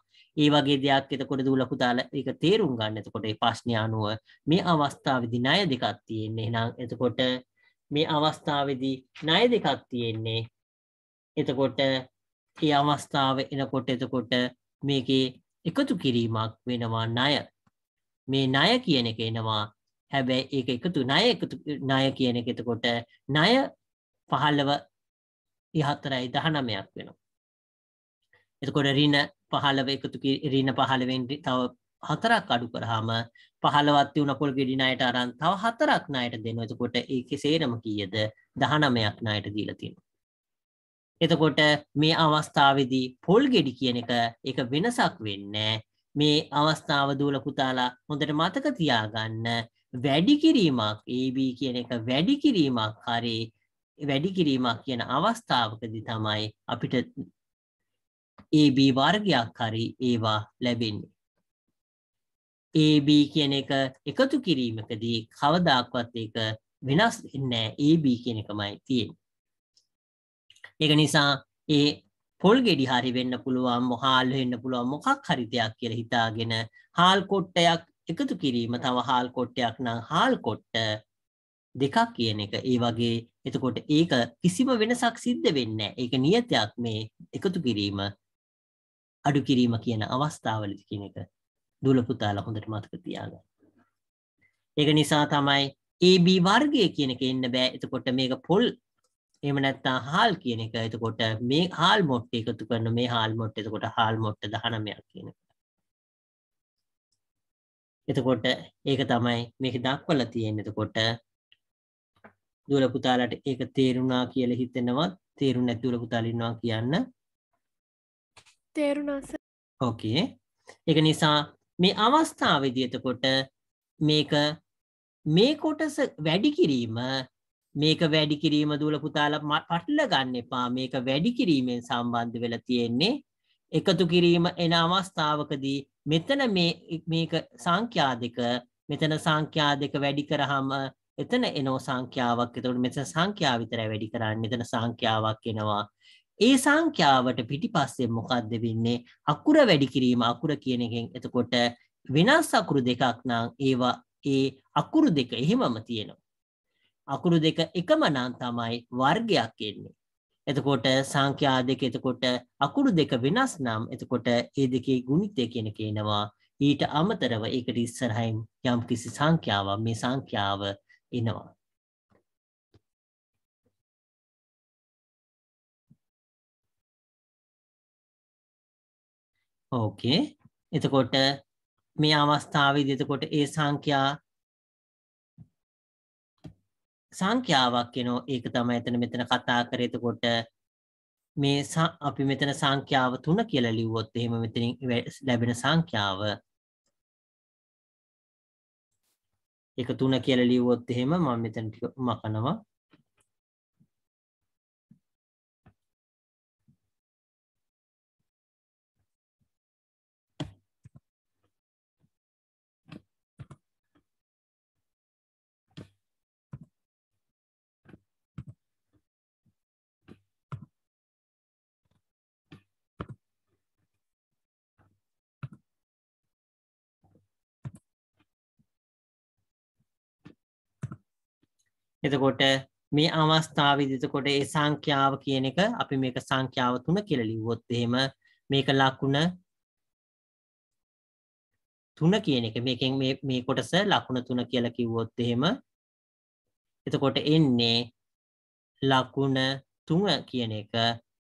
S1: ඒ වගේ දෙයක් එතකොට දූලකු දාලා ඒක තේරුම් ගන්න එතකොට ඒ ප්‍රශ්නය අනුව මේ අවස්ථාවේදී ණය දෙකක් තියෙන්නේ එහෙනම් එතකොට මේ අවස්ථාවේදී ණය දෙකක් තියෙන්නේ එතකොට ඒ අවස්ථාව එනකොට එතකොට මේකේ එකතු කිරීමක් වෙනවා ණය. මේ ණය කියන එක එනවා. හැබැයි ඒක එකතු ණය එකතු ණය කියන එක එතකොට ණය 15 4.19ක් වෙනවා. එතකොට ඍණ 15 එකතු ඍණ 15ෙන් තව හතරක් අඩු කරාම 15ක් තියුණ පොල් ගෙඩි ණයට අරන් තව හතරක් ණයට දෙනවා. එතකොට ඒකේ සේරම කීයද? 19ක් ණයට දීලා තියෙනවා. එතකොට මේ අවස්ථාවදී පොල් ගෙඩි කියන එක එක වෙනසක් වෙන්න මේ අවස්ථාව දූල කුතාලා හොඳට මතක තියාගන්න වැඩි කිරීමක් AB කියන එක වැඩි කිරීමක් හරේ වැඩි කිරීමක් කියන අවස්ථාවකදී තමයි අපිට AB වර්ගයක් හරි ඒවා ලැබෙන්නේ. AB කියන එක එකතු කිරීමකදී කවදාක්වත් ඒක වෙනස් වෙන්නේ නැහැ AB කියන එකමයි තියෙන්නේ. ඒක නිසා ඒ පොල් ගෙඩි හරි වෙන්න පුළුවන් හාල් වෙන්න පුළුවන් මොකක් හරි දෙයක් කියලා හිතාගෙන හාල් කොට්ටයක් එකතු කිරීම තව හාල් කොට්ටයක් නම් හාල් කොට්ට දෙකක් කියන එක ඒ වගේ එතකොට ඒක කිසිම වෙනසක් සිද්ධ වෙන්නේ නැහැ. ඒක නියතයක් මේ එකතු කිරීම අඩු කිරීම කියන අවස්ථාවලදී කියන එක දුල පුතාලා හොඳට මතක තියාගන්න. ඒක නිසා තමයි AB වර්ගය කියන එක එන්න බෑ. එතකොට මේක පොල් එහෙම නැත්නම් හාල් කියන එක. එතකොට මේ හාල් මොට්ට එකතු කරන මේ හාල් මොට්ට එතකොට හාල් මොට්ට 19ක් කියන එක. එතකොට ඒක තමයි මේක දක්වලා තියෙන්නේ. එතකොට දුවල පුතාලට ඒක තේරුණා කියලා හිතෙනවා. තේරුණ නැති දුවල පුතාලා ඉන්නවා කියන්න. තේරුණා සර්. ඕකේ. ඒක නිසා මේ අවස්ථාවේදී එතකොට මේක මේ කොටස වැඩි කිරීම මේක වැඩි කිරීම දුල පුතාලා පටල ගන්න එපා මේක වැඩි කිරීමෙන් සම්බන්ධ වෙලා තියෙන්නේ එකතු කිරීම එන අවස්ථාවකදී මෙතන මේ මේක සංඛ්‍යා දෙක මෙතන සංඛ්‍යා දෙක වැඩි කරාම එතන එනෝ සංඛ්‍යාවක් එතකොට මෙතන සංඛ්‍යාව විතරයි වැඩි කරන්නේ එතන සංඛ්‍යාවක් එනවා ඒ සංඛ්‍යාවට පිටිපස්සේ මොකක්ද වෙන්නේ අකුර වැඩි කිරීම අකුර කියන එකෙන් එතකොට වෙනස් අකුරු දෙකක් නම් ඒවා ඒ අකුරු දෙක එහෙමම තියෙනවා අකුරු දෙක එකම නම් තමයි වර්ගයක් එන්නේ. එතකොට සංඛ්‍යා දෙක එතකොට අකුරු දෙක වෙනස් නම් එතකොට ඒ දෙකේ ගුණිතය කියන කියනවා ඊට අමතරව ඒකට ඉස්සරහින් යම් කිසි සංඛ්‍යාවක් මේ සංඛ්‍යාව එනවා. ඕකේ. එතකොට මේ අවස්ථාවේදී එතකොට ඒ සංඛ්‍යා සංඛ්‍යාවක් එනෝ ඒක තමයි එතන මෙතන කතා කරේතකොට මේ අපි මෙතන සංඛ්‍යාව තුන කියලා ලිව්වොත් එහෙම මෙතනින් ලැබෙන සංඛ්‍යාව ඒක තුන කියලා ලිව්වොත් එහෙම මම මෙතන ටික මකනවා එතකොට මේ අවස්ථාවවිදිතකොට ඒ සංඛ්‍යාව කියන එක අපි මේක සංඛ්‍යාව තුන කෙලලිවොත් එහෙම මේක ලකුණ තුන කියන එක මේකෙන් මේ කොටස ලකුණ තුන කියල කිව්වොත් එහෙම එතකොට එන්නේ ලකුණ තුන කියන එක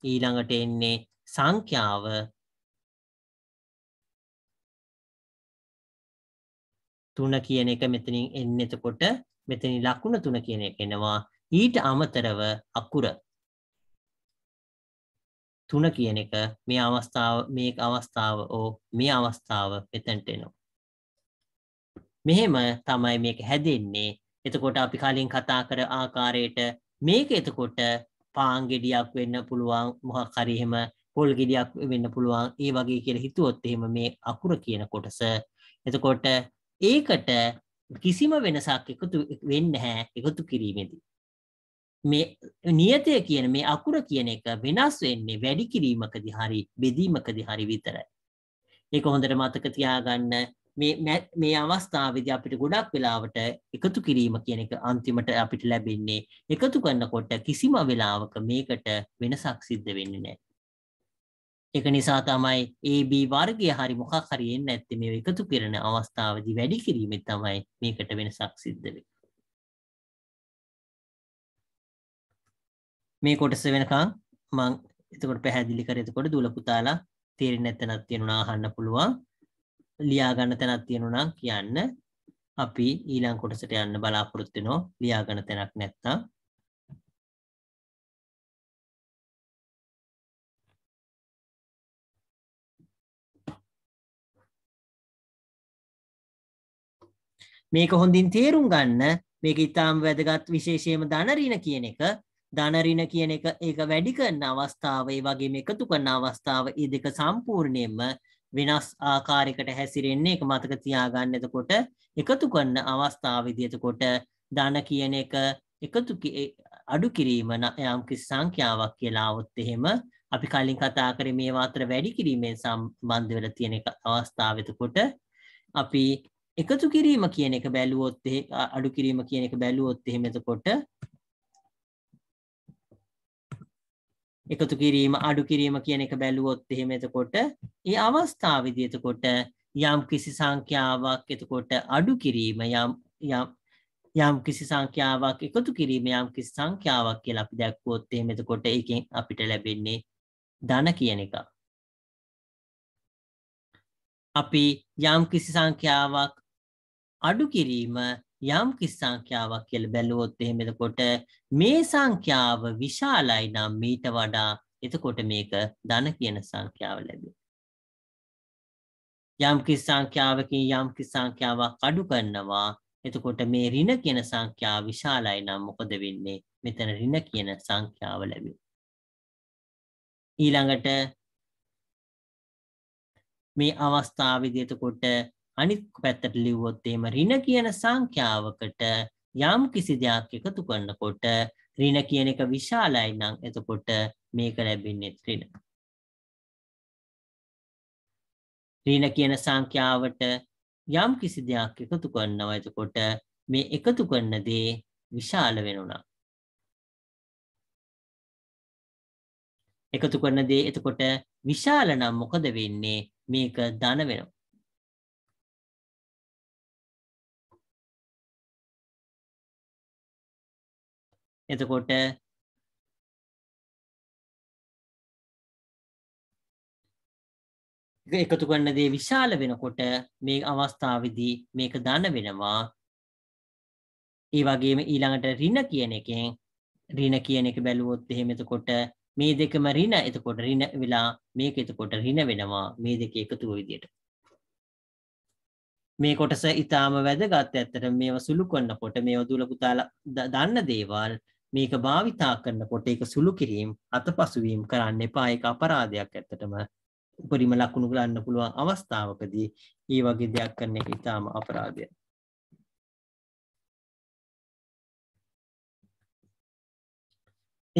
S1: ඊළඟට එන්නේ සංඛ්‍යාව තුන කියන එක මෙතනින් එන්න එතකොට මෙතනි ලකුණ තුන කියන එක එනවා ඊට අමතරව අකුර තුන කියන එක මේ අවස්ථාව මේ අවස්ථාව ඕ මේ අවස්ථාව එතැන්ට එනවා. මෙහෙම තමයි මේක හැදෙන්නේ එතකොට අපි කලින් කතා කර ආකාරයට මේක එතකොට පාංගෙඩියක් වෙන්න පුළුවන් මොහකරහෙම පොල් ගෙඩියක් වෙන්න පුළුවන් ඒ වගේ කියල හිතුවොත් එහෙම මේ අකුර කියන කොටස එතකොට ඒකට කිසිම වෙනසක් එකතු වෙන්න හැ එකතු කිරීමේදී. මේ නියතය කියන මේ අකුර කියන එක වෙනස් වෙන්නේ වැඩි කිරීමකදි හරි බෙදීමකදි හරි විතරයි. ඒක හොඳට මතක තියාගන්න මේ අවස්ථාවද අපිට ගොඩක් වෙලාවට එකතු කිරීම කියන එක අන්තිමට අපිට ලැබෙන්නේ එකතු කරන්නකොට කිසිම වෙලාවක මේකට වෙනසක් සිද්ධ වෙන්නේ නෑ. එක නිසා තමයි ඒ B වර්ගය හරි මොකක් හරි එන්න ඇත්තේ මේ එකතු කරන අවස්ථාවේදී වැඩි කිරීමෙන් තමයි මේකට වෙනසක් සිද්ධ වෙන්නේ. මේ කොටස වෙනකන් මම එතකොට පැහැදිලි කරේ එතකොට දුල පුතාලා තේරෙන්නේ නැත්නම් තියෙනවා අහන්න පුළුවන්. ලියා ගන්න තැනක් තියෙනවා කියන්න. අපි ඊළඟ කොටසට යන්න බලාපොරොත්තු වෙනවා ලියා ගන්න තැනක් නැත්නම් මේක හොඳින් තේරුම් ගන්න මේක ඉතාම් වැදගත් විශේෂයම ධනරින කියන එක ධනරින කියන එක ඒක වැඩි කරන අවස්ථාව ඒ වගේම එකතු කරන අවස්ථාව ඒ දෙක සම්පූර්ණයෙන්ම වෙනස් ආකාරයකට හැසිරෙන්නේ ඒක මතක තියාගන්න එතකොට එකතු කරන අවස්ථාව විදිහටකොට ධන කියන එක එකතු අඩු කිරීම යම් කිසි සංඛ්‍යාවක් කියලා આવොත් එහෙම අපි කලින් කතා කරේ මේවා අතර වැඩි කිරීමෙන් සම්බන්ධ වෙලා තියෙන අවස්ථාව එතකොට අපි එකතු කිරීම කියන එක බැලුවොත් අඩු කිරීම කියන එක බැලුවොත් එහෙම එතකොට එකතු කිරීම අඩු කිරීම කියන එක බැලුවොත් එහෙම එතකොට ඒ අවස්ථාව විදිහතකොට යම් කිසි සංඛ්‍යාවක් එතකොට අඩු කිරීම යම් යම් යම් කිසි සංඛ්‍යාවක් එකතු කිරීම යම් කිසි සංඛ්‍යාවක් කියලා අපි දැක්වුවොත් එහෙම එතකොට ඒකෙන් අපිට ලැබෙන්නේ ධන කියන එක. අපි යම් කිසි සංඛ්‍යාවක් අඩු කිරීම යම් කිසි සංඛ්‍යාවක් කියලා බැලුවොත් එහෙම එතකොට මේ සංඛ්‍යාව විශාලයි නම් මීට වඩා එතකොට මේක ධන කියන සංඛ්‍යාව ලැබේ. යම් කිසි සංඛ්‍යාවකින් යම් කිසි සංඛ්‍යාවක් අඩු කරනවා එතකොට මේ ඍණ කියන සංඛ්‍යාව විශාලයි නම් මොකද වෙන්නේ? මෙතන ඍණ කියන සංඛ්‍යාව ලැබේ. ඊළඟට මේ අවස්ථාවේදී එතකොට අනිත් පැත්තට ලිව්වොත් එහෙම ඍණ කියන සංඛ්‍යාවකට යම් කිසි දෙයක් එකතු කරනකොට ඍණ කියන එක විශාලයි නම් එතකොට මේක ලැබෙන්නේ ඍණ. ඍණ කියන සංඛ්‍යාවට යම් කිසි දෙයක් එකතු කරනවා එතකොට මේ එකතු කරන දේ විශාල වෙනවා. එකතු කරන දේ එතකොට විශාල නම් මොකද
S2: වෙන්නේ මේක ධන වෙනවා. එතකොට
S1: එකතු කරන දේ විශාල වෙනකොට මේ අවස්ථාවේදී මේක දන්න වෙනවා. ඒ වගේම ඊළඟට ඍණ කියන එකෙන් ඍණ කියන එක බැලුවොත් එහෙම එතකොට මේ දෙකම ඍණ එතකොට ඍණ වෙලා මේක එතකොට ඍණ වෙනවා මේ දෙක එකතු වෙන විදියට. මේ කොටස ඊටාම වැදගත් ඇත්තට මේව සුළු කරනකොට මේව දුල පුතාලා දන්න දේවල් මේක භාවිතා කරන්නකොට ඒක සුළු කිරීම අතපසුවීම් කරන්න එපා ඒක අපරාධයක් ඇත්තටම උපරිම ලකුණු ගලන්න පුළුවන් අවස්ථාවකදී ඒ වගේ දෙයක් කරන එක ඉතාම අපරාධය.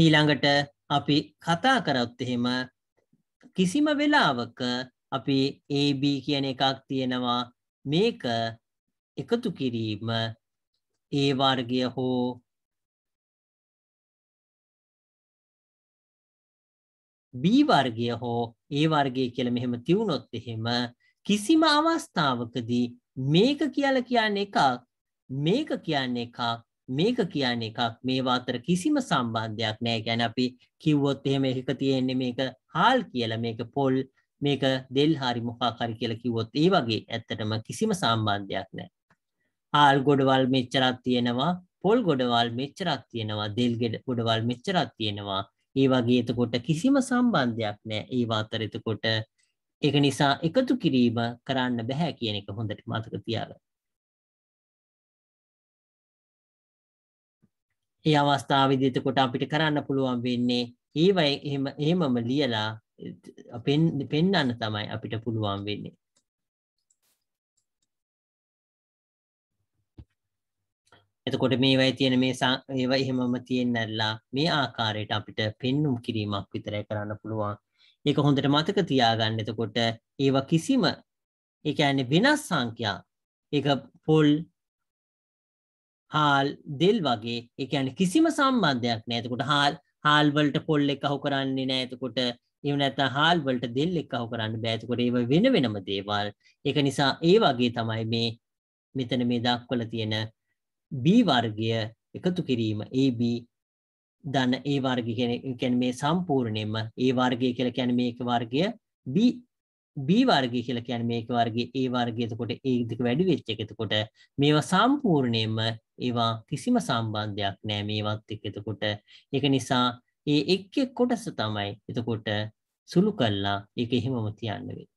S1: ඊළඟට අපි කතා කරොත් එහෙම කිසිම වෙලාවක අපි AB කියන එකක් තියෙනවා මේක එකතු කිරීම ඒ වර්ගය හෝ B වර්ගය හෝ A වර්ගය කියලා මෙහෙම තියුණොත් එහෙම කිසිම අවස්ථාවකදී මේක කියලා කියන්නේ එකක් මේක කියන්නේ එකක් මේක කියන්නේ එකක් මේවා අතර කිසිම සම්බන්ධයක් නැහැ. කියන්නේ අපි කිව්වොත් එහෙම එකක තියෙන්නේ මේක හාල් කියලා මේක පොල් මේක දෙල් හරි මොකක් හරි කියලා කිව්වොත් ඒ වගේ ඇත්තටම කිසිම සම්බන්ධයක් නැහැ. හාල් ගොඩවල් මෙච්චරක් තියෙනවා, පොල් ගොඩවල් මෙච්චරක් තියෙනවා, දෙල් ගොඩවල් මෙච්චරක් තියෙනවා. ඒ වගේ එතකොට කිසිම සම්බන්ධයක් නෑ ඒ අතර එතකොට ඒක නිසා එකතු කිරීම කරන්න බැහැ කියන එක හොඳට මතක තියාගන්න. ඒ අවස්ථාවේදී එතකොට අපිට කරන්න පුළුවන් වෙන්නේ ඒවයි එහෙම එහෙමම ලියලා පෙන් පෙන්වන්න තමයි අපිට පුළුවන් වෙන්නේ. එතකොට මේවයි තියෙන මේ ඒව එහෙමම තියෙන් ඇල්ලා මේ ආකාරයට අපිට පෙන්නුම් කිරීමක් විතරය කරන්න පුළුවන් ඒක හොඳට මතක තියාගන්න එතකොට ඒව කිසිම ඒ ඇන වෙනස් සංඛ්‍යා ඒ පොල් හාල් දෙල් වගේ එක ඇන කිසිම සම්බන්ධයක් නෑතකොට හාල් හාල්වලට පොල් එක අහු කරන්නේ නෑතකොට එවන ඇත හාල්වලට දෙල් එක අහු කරන්න බෑතකොට ඒ වෙන වෙනම දේවල් එක නිසා ඒ වගේ තමයි මේ මෙතන මේ දක්වල තියෙන B වර්ගය එකතු කිරීම AB දන්න ඒ වර්ගය කියන්නේ මේ සම්පූර්ණයෙන්ම ඒ වර්ගය කියලා කියන්නේ මේක වර්ගය B B වර්ගය කියලා කියන්නේ මේක වර්ගය A වර්ගය එතකොට ඒ දෙක වැඩි වෙච්ච එක එතකොට මේවා සම්පූර්ණයෙන්ම ඒවා කිසිම සම්බන්ධයක් නැහැ මේවත් එක්ක එතකොට ඒක නිසා ඒ එක් එක් කොටස තමයි එතකොට සුළු කළා ඒක එහෙමම තියන්න වෙන්නේ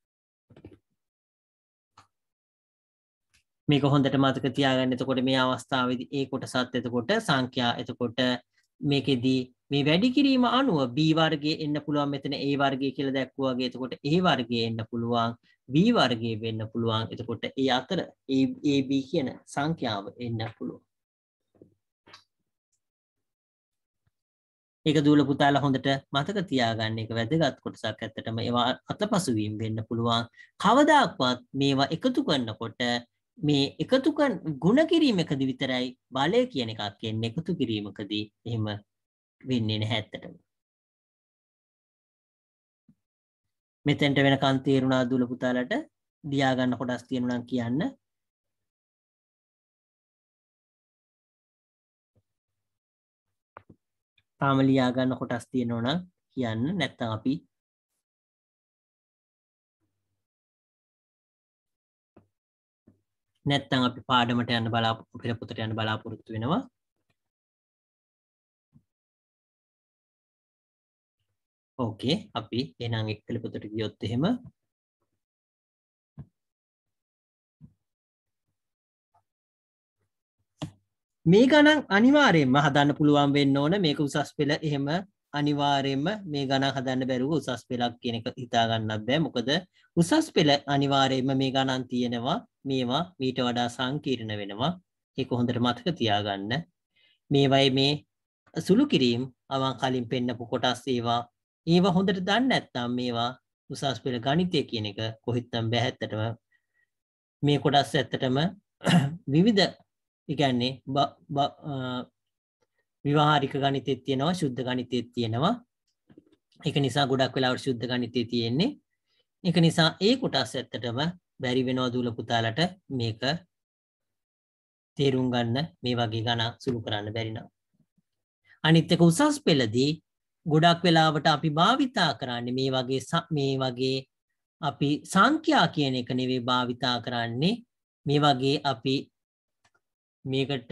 S1: මේක හොඳට මතක තියාගන්න එතකොට මේ අවස්ථාවද ඒ කොට සත් එතකොට සංඛ්‍යා එතකොට මේකෙදී මේ වැඩි කිරීම අනුව බීවර්ගේ එන්න පුළුවන් මෙතන ඒ වර්ගේ කියල දැක්වවාගේ එතකොට ඒ වර්ගේ එන්න පුළුවන් වීවර්ගේ වෙන්න පුළුවන් එතකොට ඒ අතර ඒB කියන සංඛ්‍යාව එන්න පුළුවන් ඒක දූල පුතාලා හොඳට මතක තියාගන්න එක වැදගත් කොටසක් ඇත්තටම ඒවා අතපසුවීම් වෙන්න පුළුවන් කවදාක්වත් මේවා එකතු කරන්නකොට මේ එකතුක ගුණ කිරීමකද විතරයි බලය කියන එකක් එන්න එකතු කිරීමකදී එහෙම වෙන්නේ නැහැ ඇත්තටම. මෙතෙන්ට වෙනකන්
S2: තේරුණා දුල පුතාලට දියා ගන්න කොටස් තියෙනවා නම් කියන්න. තාම ලියා ගන්න කොටස් තියෙනවා නම් කියන්න නැත්නම් අපි නැත්තං අපි පාඩමට යන්න බලා පෙරපුතට යන්න බලාපොරොත්තු වෙනවා ඕකේ අපි එනම් එක්කල පොතට ගියොත් එහෙම
S1: මේ ගණන් අනිවාර්යෙන්ම හදන්න පුළුවන් වෙන්න ඕන මේක උසස් පෙළ එහෙම අනිවාර්යයෙන්ම මේ ගණන් හදන්න බැරුව උසස් පෙළක් කියන එක හිතා ගන්නත් බෑ. මොකද උසස් පෙළ අනිවාර්යයෙන්ම මේ ගණන් තියෙනවා. මේවා මීට වඩා සංකීර්ණ වෙනවා. ඒක හොඳට මතක තියාගන්න. මේවයි මේ සුළු කිරීම අවන් කලින් පෙන්නපු කොටස් ඒවා. ඒවා හොඳට දන්නේ නැත්නම් මේවා උසස් පෙළ ගණිතය කියන එක කොහෙත්නම් බෑ ඇත්තටම. මේ කොටස් ඇත්තටම විවිධ ඉගැන්නේ විවාහාරික ගණිතෙත් තියෙනවා ශුද්ධ ගණිතෙත් තියෙනවා එක නිසා ගොඩක් වෙලාවට ශුද්ධ ගණිතය තියෙන්නේ එක නිසා ඒ කොටස් ඇත්තටම බැරි වෙනවා දූල පුතාලට මේක තේරුම් ගන්න මේ වගේ ගණන් සුළු කරන්න බැරි නම් අනිත් එක උසස් පෙළදී ගොඩක් වෙලාවට අපි භාවිතා කරන්නේ මේ වගේ මේ වගේ අපි සංඛ්‍යා කියන එක නෙවෙයි භාවිතා කරන්නේ මේ වගේ අපි මේකට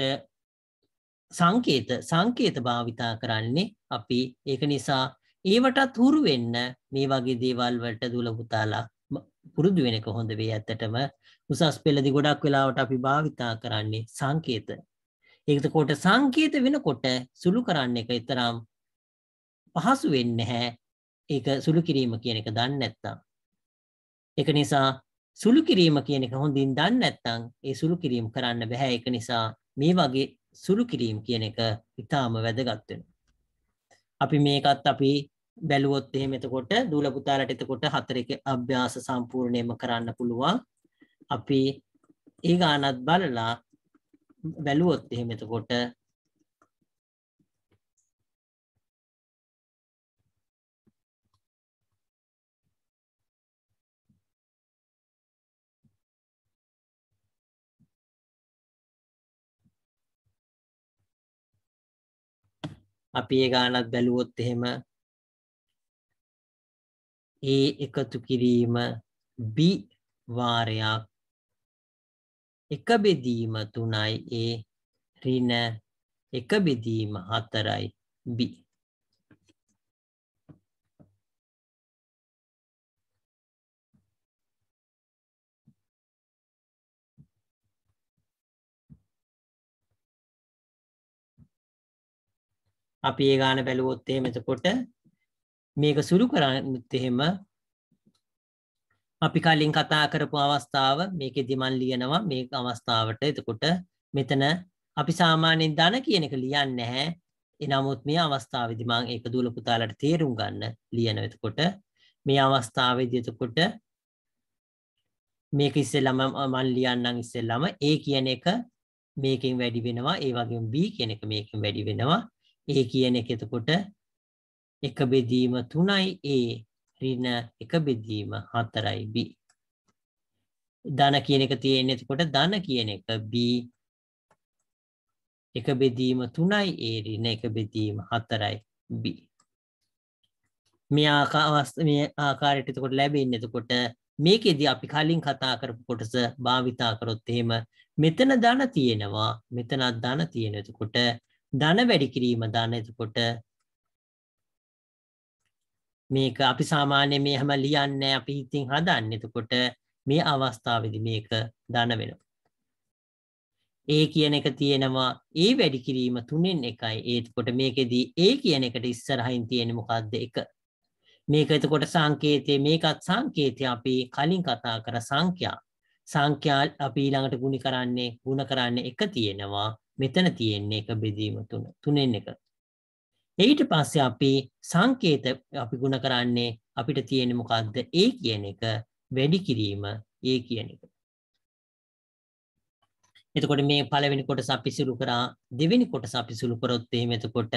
S1: සංකේත සංකේත භාවිතා කරන්නේ අපි ඒක නිසා ඒවටත් හුරු වෙන්න මේ වගේ දේවල් වලට දුලපුතාලා පුරුදු වෙනක හොඳ වේ ඇත්තටම උසස් පෙළදි ගොඩක් වෙලාවට අපි භාවිතා කරන්නේ සංකේත ඒකකොට සංකේත වෙනකොට සුළු කරන්න එක තරම් පහසු වෙන්නේ නැහැ ඒක සුළු කිරීම කියන එක දන්නේ නැත්තම් ඒක නිසා සුළු කිරීම කියන එක හොඳින් දන්නේ නැත්නම් ඒ සුළු කිරීම කරන්න බෑ ඒක නිසා මේ වගේ සුළු කිරීම කියන එක ඉතාම වැදගත් වෙනවා. අපි මේකත් අපි බැලුවොත් එහෙම එතකොට දූල පුතාලට එතකොට හතරක අභ්‍යාස සම්පූර්ණයෙන්ම කරන්න පුළුවන්. අපි ඒ ගානත් බලලා බැලුවොත් එහෙම එතකොට
S2: අපි ඒ ගානත්
S1: බැලුවොත් එහෙම ඒ එකතු කිරීම බි වාරයක් එක බෙදීම තුනයි ඒ ඍණ එක බෙදීම හතරයි බි
S2: අපි ඒ ගාන බැලුවොත්
S1: එහෙම එතකොට මේක සුළු කරන්නත් එහෙම අපි කලින් කතා කරපු අවස්ථාව මේකෙදි මම ලියනවා මේ අවස්ථාවට එතකොට මෙතන අපි සාමාන්‍යයෙන් ධන කියන එක ලියන්නේ නැහැ ඒ නමුත් මේ අවස්ථාවේදී මම ඒක දුවල පුතාලට තේරුම් ගන්න ලියනවා එතකොට මේ අවස්ථාවේදී එතකොට මේක ඉස්සෙල්ලම මම ලියන්නම් ඉස්සෙල්ලම A කියන එක මේකෙන් වැඩි වෙනවා ඒ වගේම B කියන එක මේකෙන් වැඩි වෙනවා ඒ කියන එක එතකොට එක බෙදීම තුනයි ඒ රින එක බෙදීම හතරයි B. ධන කියන එක තියෙන්නේ එතකොට ධන කියන එක B එක බෙදීම තුනයි ඒ ඍණ එක බෙදීම හතරයි B මේ ආකාවස්ත මේ ආකාරයට එතකොට ලැබෙන්නේ එතකොට මේකෙදී අපි කලින් කතා කරපු කොටස භාවිතා කරොත් එහෙම මෙතන ධන තියෙනවා මෙතනත් ධන තියෙන එතකොට ධන වැඩි කිරීම දන්න එතකොට මේක අපි සාමාන්‍ය මේ හැම ලියන්න අපි ඉතින් හදන්න එතකොට මේ අවස්ථාවදි මේක දන වෙන. ඒ කියන එක තියෙනවා ඒ වැඩි කිරීම තුනෙන් එකයි ඒකොට මේකෙදී ඒ කියන එකට ඉස්සරහින් තියෙන මොකක්ද එක මේක එතකොට සංකේතය මේකත් සංකේතය අපි කලින් කතා කර සංඛ්‍යා සංඛ්‍යාල් අපි ළඟට ගුණි කරන්නේ ගුණ කරන්න එක තියෙනවා මෙතන තියෙන්නේ එක බෙදීම තුන තුනෙන් එක. එයිට පස්සේ අපි සංකේත අපි ගුණ කරන්නේ අපිට තියෙන මොකක්ද ඒ කියන එක වැඩි කිරීම ඒ කියන එක. එතකොට මේ පළවෙනි කොටස අපි සිදු කරා දෙවෙනි කොටස අපි සිදු කරොත් එහෙම එතකොට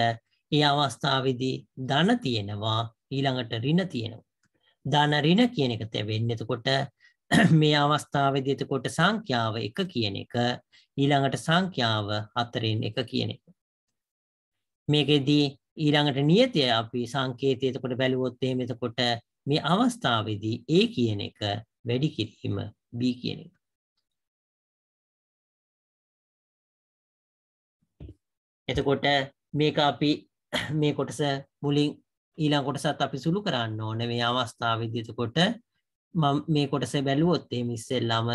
S1: ඒ අවස්ථාවේදී ධන තියෙනවා ඊළඟට ඍණ තියෙනවා. ධන ඍණ කියන එක තැවෙන්නේ එතකොට මේ අවස්ථාවේදී එතකොට සංඛ්‍යාව එක කියන එක ඊළඟට සංඛ්‍යාව හතරෙන් එක කියන එක. මේකෙදී ඊළඟට නියතිය අපි සංකේතය එතකොට බැලුවොත් එහෙම එතකොට මේ අවස්ථාවේදී A කියන එක වැඩි කිරීම B කියන එක. එතකොට මේක අපි මේ කොටස මුලින් ඊළඟ කොටසත් අපි සුළු කරන්න ඕන මේ අවස්ථාවේදී එතකොට මම මේ කොටස බැලුවොත් එහෙම ඉස්සෙල්ලාම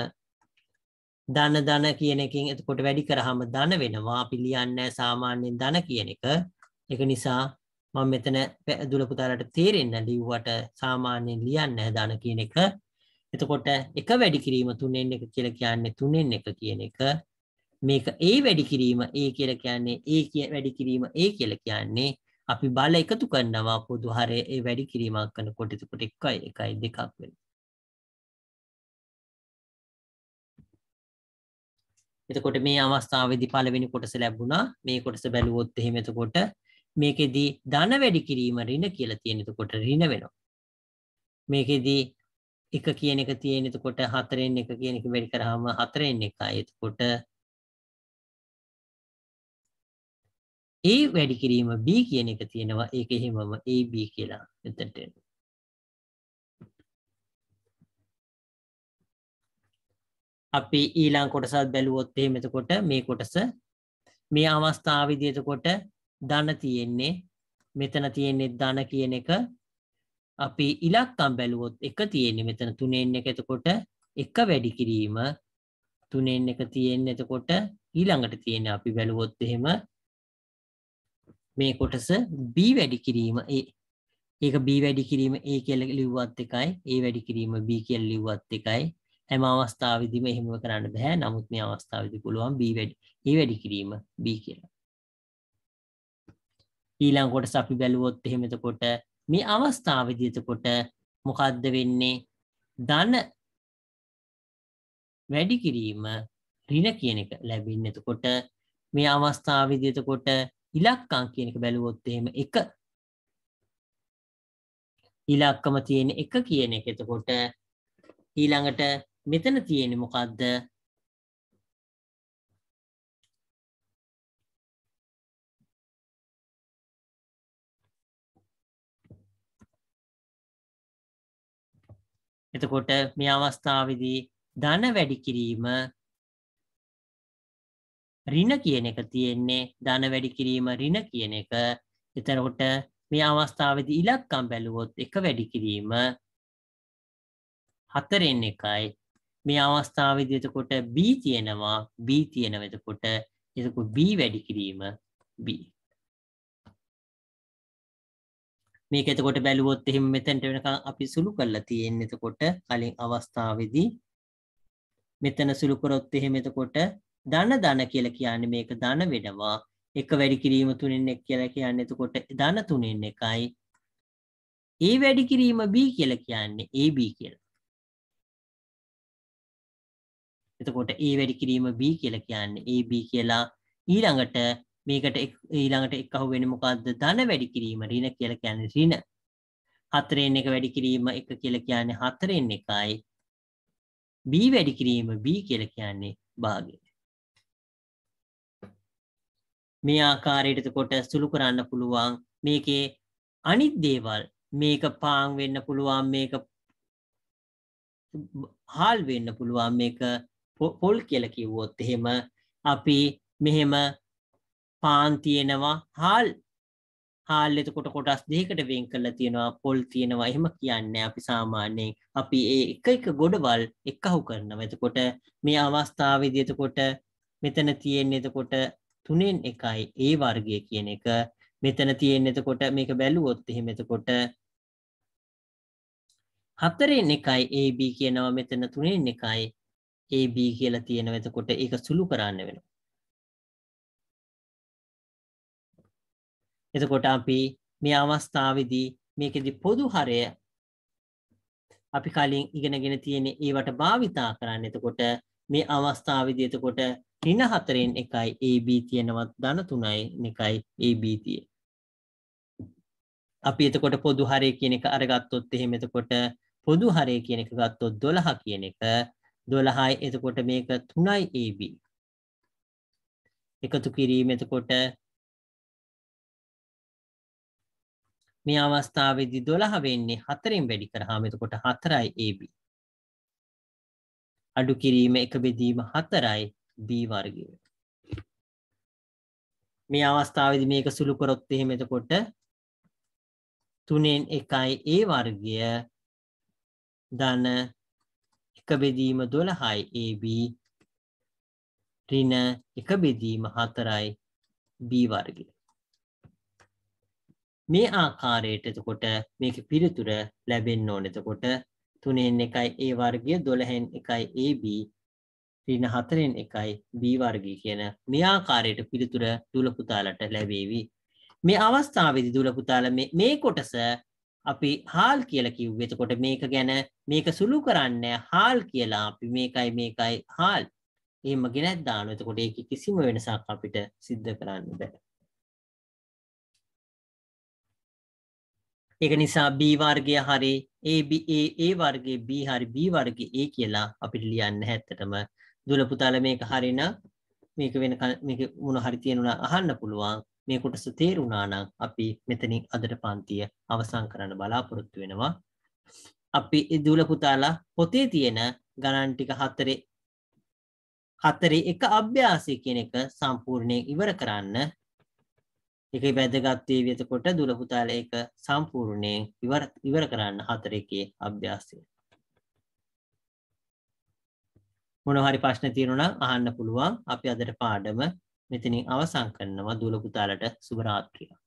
S1: ධන ධන කියන එකෙන් එතකොට වැඩි කරාම ධන වෙනවා. අපි ලියන්නේ සාමාන්‍යයෙන් ධන කියන එක. ඒක නිසා මම මෙතන දුල පුතාලට තේරෙන්න ලිව්වට සාමාන්‍යයෙන් ලියන්නේ ධන කියන එක. එතකොට එක වැඩි කිරීම 3න් 1 කියලා කියන්නේ 3න් 1 කියන එක. මේක A වැඩි කිරීම A කියලා කියන්නේ A වැඩි කිරීම A කියලා කියන්නේ අපි බල එකතු කරනවා පොදු හරය ඒ වැඩි කිරීමක් කරනකොට එතකොට 1යි 1යි 2ක් වෙනවා. එතකොට මේ අවස්ථාවේදී පළවෙනි කොටස ලැබුණා. මේ කොටස බැලුවොත් එහෙම එතකොට මේකෙදී ධන වැඩි කිරීම ඍණ කියලා තියෙන එතකොට ඍණ වෙනවා. මේකෙදී එක කියන එක තියෙන එතකොට හතරෙන් එක කියන එක වැඩි කරාම හතරෙන් එකයි. එතකොට ඒ වැඩි කිරීම b කියන එක තියෙනවා. ඒක එහෙමම ab කියලා මෙතනට එනවා. අපි ඊළං කොටසත් බැලුවොත් එහෙම එතකොට මේ කොටස මේ අවස්ථාව විදිහට කොට ධන තියෙන්නේ මෙතන තියෙන්නේ ධන කියන එක අපි ඉලක්කම් බැලුවොත් එක තියෙන්නේ මෙතන තුනෙන් එක එතකොට එක වැඩි කිරීම තුනෙන් එක තියෙන්නේ එතකොට ඊළඟට තියෙන අපි බැලුවොත් එහෙම මේ කොටස b වැඩි කිරීම a ඒක b වැඩි කිරීම a කියලා ලිව්වත් එකයි a වැඩි කිරීම b කියලා ලිව්වත් එකයි හැම අවස්ථාවදිම එහෙම කරන්න බැහැ නමුත් මේ අවස්ථාවදි පුළුවන් බී වැඩි ඒ වැඩි කිරීම බී කියලා ඊළංකොට සපි බැලුවොත් එහෙමතකොට මේ අවස්ථාවදිතකොට මොකක්ද වෙන්නේ දන වැඩි කිරීම රින කියන එක ලැබෙන්න එතකොට මේ අවස්ථාවදිතකොට ඉලක්කං කියනක බැලුවොත් එහෙම එක ඉලක්කම තියෙන එක කියන එක එතකොට ඊළඟට මෙතන තියෙන මොකක්ද එතකොට මේ අවස්ථාවදී ධන වැඩි කිරීම රින කියන එක තියෙන්නේ ධන වැඩි කිරීම රින කියන එක එතකොට මේ අවස්ථාවදී ඉලක්කම් බැලුවොත් එක වැඩි කිරීම හතරෙන් එකයි මේ අවස්ථාවේදී එතකොට B තියෙනවා B තියෙනවා එතකොට එතකොට B වැඩි කිරීම B මේක එතකොට බැලුවොත් එහෙම මෙතනට වෙනකන් අපි සුළු කරලා තියෙන්නේ එතකොට කලින් අවස්ථාවේදී මෙතන සුළු කරොත් එහෙම එතකොට ධන ධන කියලා කියන්නේ මේක ධන වෙනවා එක වැඩි කිරීම තුනෙන් එක කියලා කියන්නේ එතකොට ධන තුනෙන් එකයි ඒ වැඩි කිරීම b කියලා කියන්නේ ab කියලා එතකොට ඒ වැඩි කිරීම B කියල කියන්න AB කියලා ඊළඟට මේකට ඊළඟට එක් අහු වෙන මොකක්ද ධන වැඩි කිරීම රින කියල කියන්න රින හතරෙන් එක වැඩි කිරීම එක කියල කියන්නේ හතරෙන් එකයි B වැඩි කිරීම B කියල කියන්නේ භාගය මේ ආකාරයට කොට සුළු කරන්න පුළුවන් මේකේ අනිත් දේවල් මේක පාන් වෙන්න පුළුවන් මේක හාල් වෙන්න පුළුවන් මේක පොල් කියල කිව්වොත් එහෙම අපි මෙහෙම පාන් තියෙනවා හාල් හාල් එතකොට කොටස් දෙකට වෙන් කරලා තියෙනවා පොල් තියෙනවා එහෙම කියන්න අපි සාමාන්‍යයෙන් අපි ඒ එක එක ගොඩවල් එක්කහු කරනවා එතකොට මේ අවස්ථාවේදී එතකොට මෙතන තියෙන එතකොට තුනෙන් එකයි ඒ වර්ගය කියන එක මෙතන තියෙන එතකොට මේක බැලුවොත් එහෙම එතකොට හතරෙන් එකයි AB කියනවා මෙතන තුනෙන් එකයි AB කියලා තියෙනවා. එතකොට ඒක සුළු කරන්න වෙනවා. එතකොට අපි මේ අවස්ථාවේදී මේකෙදි පොදු හරය අපි කලින් ඉගෙනගෙන තියෙන ඒවට භාවිතා කරන්න. එතකොට මේ අවස්ථාවේදී එතකොට ඍණ 4න් 1යි AB තියෙනවා ධන 3යි 1යි AB තියෙන්නේ. අපි එතකොට පොදු හරය කියන එක අරගත්තොත් එහෙම එතකොට පොදු හරය කියන එක ගත්තොත් 12 කියන එක 12යි එතකොට මේක 3යි AB එකතු කිරීම එතකොට මේ අවස්ථාවේදී 12 වෙන්නේ 4න් වැඩි කරාම එතකොට 4යි AB අඩු කිරීම එක බෙදීම 4යි B වර්ගය මේ අවස්ථාවේදී මේක සුළු කරොත් එහෙම එතකොට 3න් 1යි A වර්ගය ධන එක බෙදීම 12යි AB ඍණ එක බෙදීම 4යි B වර්ගය මේ ආකාරයට එතකොට මේකේ පිළිතුර ලැබෙන්න ඕන එතකොට 3න් 1යි A වර්ගය 12න් 1යි AB ඍණ 4න් 1යි B වර්ගය කියන මේ ආකාරයට පිළිතුර දුල පුතාලට ලැබේවි මේ අවස්ථාවේදී දුල පුතාලා මේ මේ කොටස අපි හාල් කියලා කිව්වේ. එතකොට මේක ගැන මේක සුළු කරන්න හාල් කියලා අපි මේකයි මේකයි හාල්. එහෙම ගෙනත් දානවා. එතකොට ඒක කිසිම වෙනසක් අපිට सिद्ध කරන්න බෑ. ඒක නිසා B වර්ගය හරි AB A වර්ගයේ B හරි B වර්ගයේ A කියලා අපිට ලියන්න හැත්තටම දුල පුතාලා මේක හරිනම් මේක වෙන මේක මොන හරි තියෙනවා අහන්න පුළුවන්. මේ කොටස තේරුණා නම් අපි මෙතනින් අදට පන්තිය අවසන් කරන්න බලාපොරොත්තු වෙනවා. අපි ඉදුල පුතාලා පොතේ තියෙන ගණන් ටික හතරේ හතරේ එක අභ්‍යාසය කියන එක සම්පූර්ණයෙන් ඉවර කරන්න. ඒකේ වැදගත් වේ එතකොට දුල පුතාලා ඒක සම්පූර්ණයෙන් ඉවර ඉවර කරන්න හතරේකේ අභ්‍යාසය. මොනවා හරි ප්‍රශ්න තියෙනවා නම් අහන්න පුළුවන්. අපි අදට පාඩම මෙතනින් අවසන් කරනවා දුවල පුතාලට සුබ රාත්‍රියක්